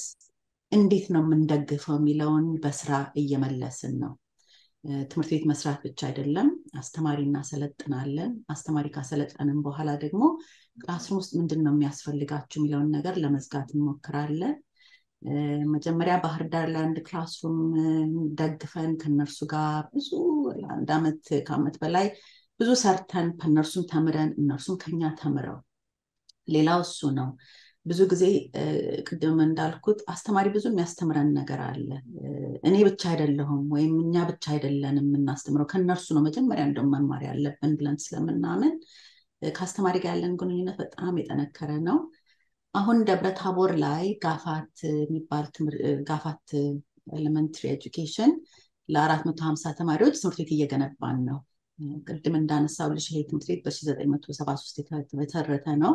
እንዴት ነው የምንደግፈው የሚለውን በስራ እየመለስን ነው። ትምህርት ቤት መስራት ብቻ አይደለም፣ አስተማሪ እናሰለጥናለን። አስተማሪ ካሰለጠንን በኋላ ደግሞ ክላስሩም ውስጥ ምንድን ነው የሚያስፈልጋችሁ የሚለውን ነገር ለመዝጋት እንሞክራለን። መጀመሪያ ባህር ዳር ለአንድ ክላስሩም ደግፈን ከነርሱ ጋር ብዙ ለአንድ ዓመት ከዓመት በላይ ብዙ ሰርተን ከነርሱም ተምረን እነርሱም ከኛ ተምረው ሌላው እሱ ነው። ብዙ ጊዜ ቅድም እንዳልኩት አስተማሪ ብዙ የሚያስተምረን ነገር አለ። እኔ ብቻ አይደለሁም ወይም እኛ ብቻ አይደለን የምናስተምረው ከእነርሱ ነው መጀመሪያ እንደ መማር ያለብን ብለን ስለምናምን ከአስተማሪ ጋር ያለን ግንኙነት በጣም የጠነከረ ነው። አሁን ደብረ ታቦር ላይ ጋፋት የሚባል ጋፋት ኤሌመንትሪ ኤጁኬሽን ለአራት መቶ ሀምሳ ተማሪዎች ትምህርት ቤት እየገነባን ነው። ቅድም እንዳነሳው ልሽ ይሄ ትምህርት ቤት በ1973 የተመሰረተ ነው።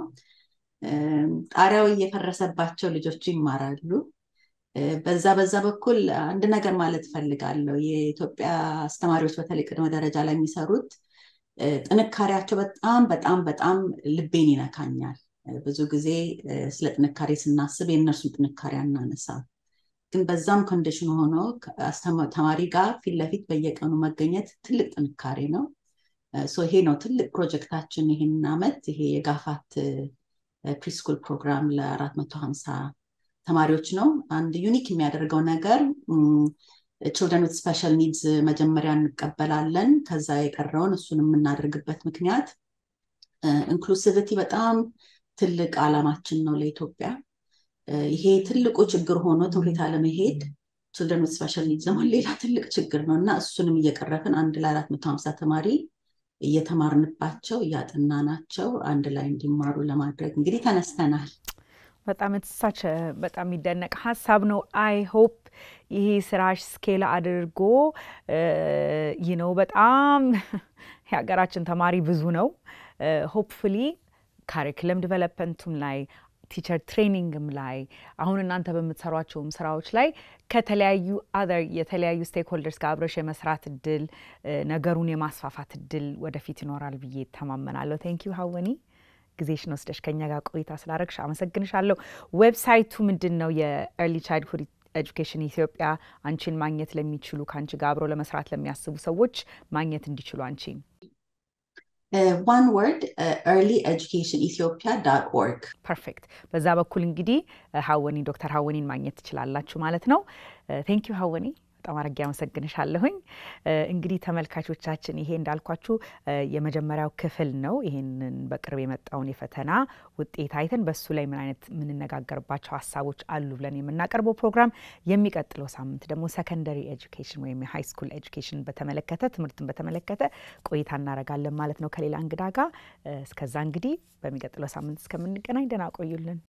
ጣሪያው እየፈረሰባቸው ልጆቹ ይማራሉ። በዛ በዛ በኩል አንድ ነገር ማለት ፈልጋለሁ የኢትዮጵያ አስተማሪዎች በተለይ ቅድመ ደረጃ ላይ የሚሰሩት ጥንካሬያቸው በጣም በጣም በጣም ልቤን ይነካኛል። ብዙ ጊዜ ስለ ጥንካሬ ስናስብ የእነርሱን ጥንካሬ አናነሳ። ግን በዛም ኮንዲሽን ሆኖ ተማሪ ጋር ፊት ለፊት በየቀኑ መገኘት ትልቅ ጥንካሬ ነው። ይሄ ነው ትልቅ ፕሮጀክታችን ይህን አመት ይሄ የጋፋት ፕሪስኩል ፕሮግራም ለ450 ተማሪዎች ነው አንድ ዩኒክ የሚያደርገው ነገር ችልድረን ዊት ስፔሻል ኒድስ መጀመሪያ እንቀበላለን ከዛ የቀረውን እሱን የምናደርግበት ምክንያት ኢንክሉሲቪቲ በጣም ትልቅ አላማችን ነው ለኢትዮጵያ ይሄ ትልቁ ችግር ሆኖ ትውፊት አለመሄድ ችልድረን ዊት ስፔሻል ኒድስ ደግሞ ሌላ ትልቅ ችግር ነው እና እሱንም እየቀረፍን አንድ ለአራት መቶ ሀምሳ ተማሪ እየተማርንባቸው እያጠናናቸው አንድ ላይ እንዲማሩ ለማድረግ እንግዲህ ተነስተናል። በጣም ትሳች በጣም የሚደነቅ ሀሳብ ነው። አይ ሆፕ ይሄ ስራሽ ስኬል አድርጎ ይህ ነው። በጣም የሀገራችን ተማሪ ብዙ ነው። ሆፕፉሊ ካሪክለም ዲቨሎፕመንቱም ላይ ቲቸር ትሬኒንግም ላይ አሁን እናንተ በምትሰሯቸውም ስራዎች ላይ ከተለያዩ አር የተለያዩ ስቴክሆልደርስ ጋር አብረሽ የመስራት እድል ነገሩን የማስፋፋት እድል ወደፊት ይኖራል ብዬ ተማመናለሁ። ቴንክ ዩ ሀወኒ ጊዜሽን ወስደሽ ከኛ ጋር ቆይታ ስላረግሽ አመሰግንሻለሁ። ዌብሳይቱ ምንድን ነው? የኤርሊ ቻይልድሁድ ኤጁኬሽን ኢትዮጵያ አንቺን ማግኘት ለሚችሉ ከአንቺ ጋር አብሮ ለመስራት ለሚያስቡ ሰዎች ማግኘት እንዲችሉ አንቺን ዋን ወርድ ኤርሊ ኤጁኬሽን ኢትዮጵያ ዳት ኦርግ ፐርፌክት። በዛ በኩል እንግዲህ ሀወኒ ዶክተር ሀወኒን ማግኘት ትችላላችሁ ማለት ነው። ቴንክ ዩ ሀወኒ። በጣም አድርጌ አመሰግንሻለሁኝ። እንግዲህ ተመልካቾቻችን ይሄ እንዳልኳችሁ የመጀመሪያው ክፍል ነው። ይሄንን በቅርብ የመጣውን የፈተና ውጤት አይተን በሱ ላይ ምን አይነት የምንነጋገርባቸው ሀሳቦች አሉ ብለን የምናቀርበው ፕሮግራም፣ የሚቀጥለው ሳምንት ደግሞ ሰከንደሪ ኤጁኬሽን ወይም የሃይ ስኩል ኤጁኬሽን በተመለከተ ትምህርትን በተመለከተ ቆይታ እናደርጋለን ማለት ነው ከሌላ እንግዳ ጋር። እስከዛ እንግዲህ በሚቀጥለው ሳምንት እስከምንገናኝ ደህና ቆዩልን።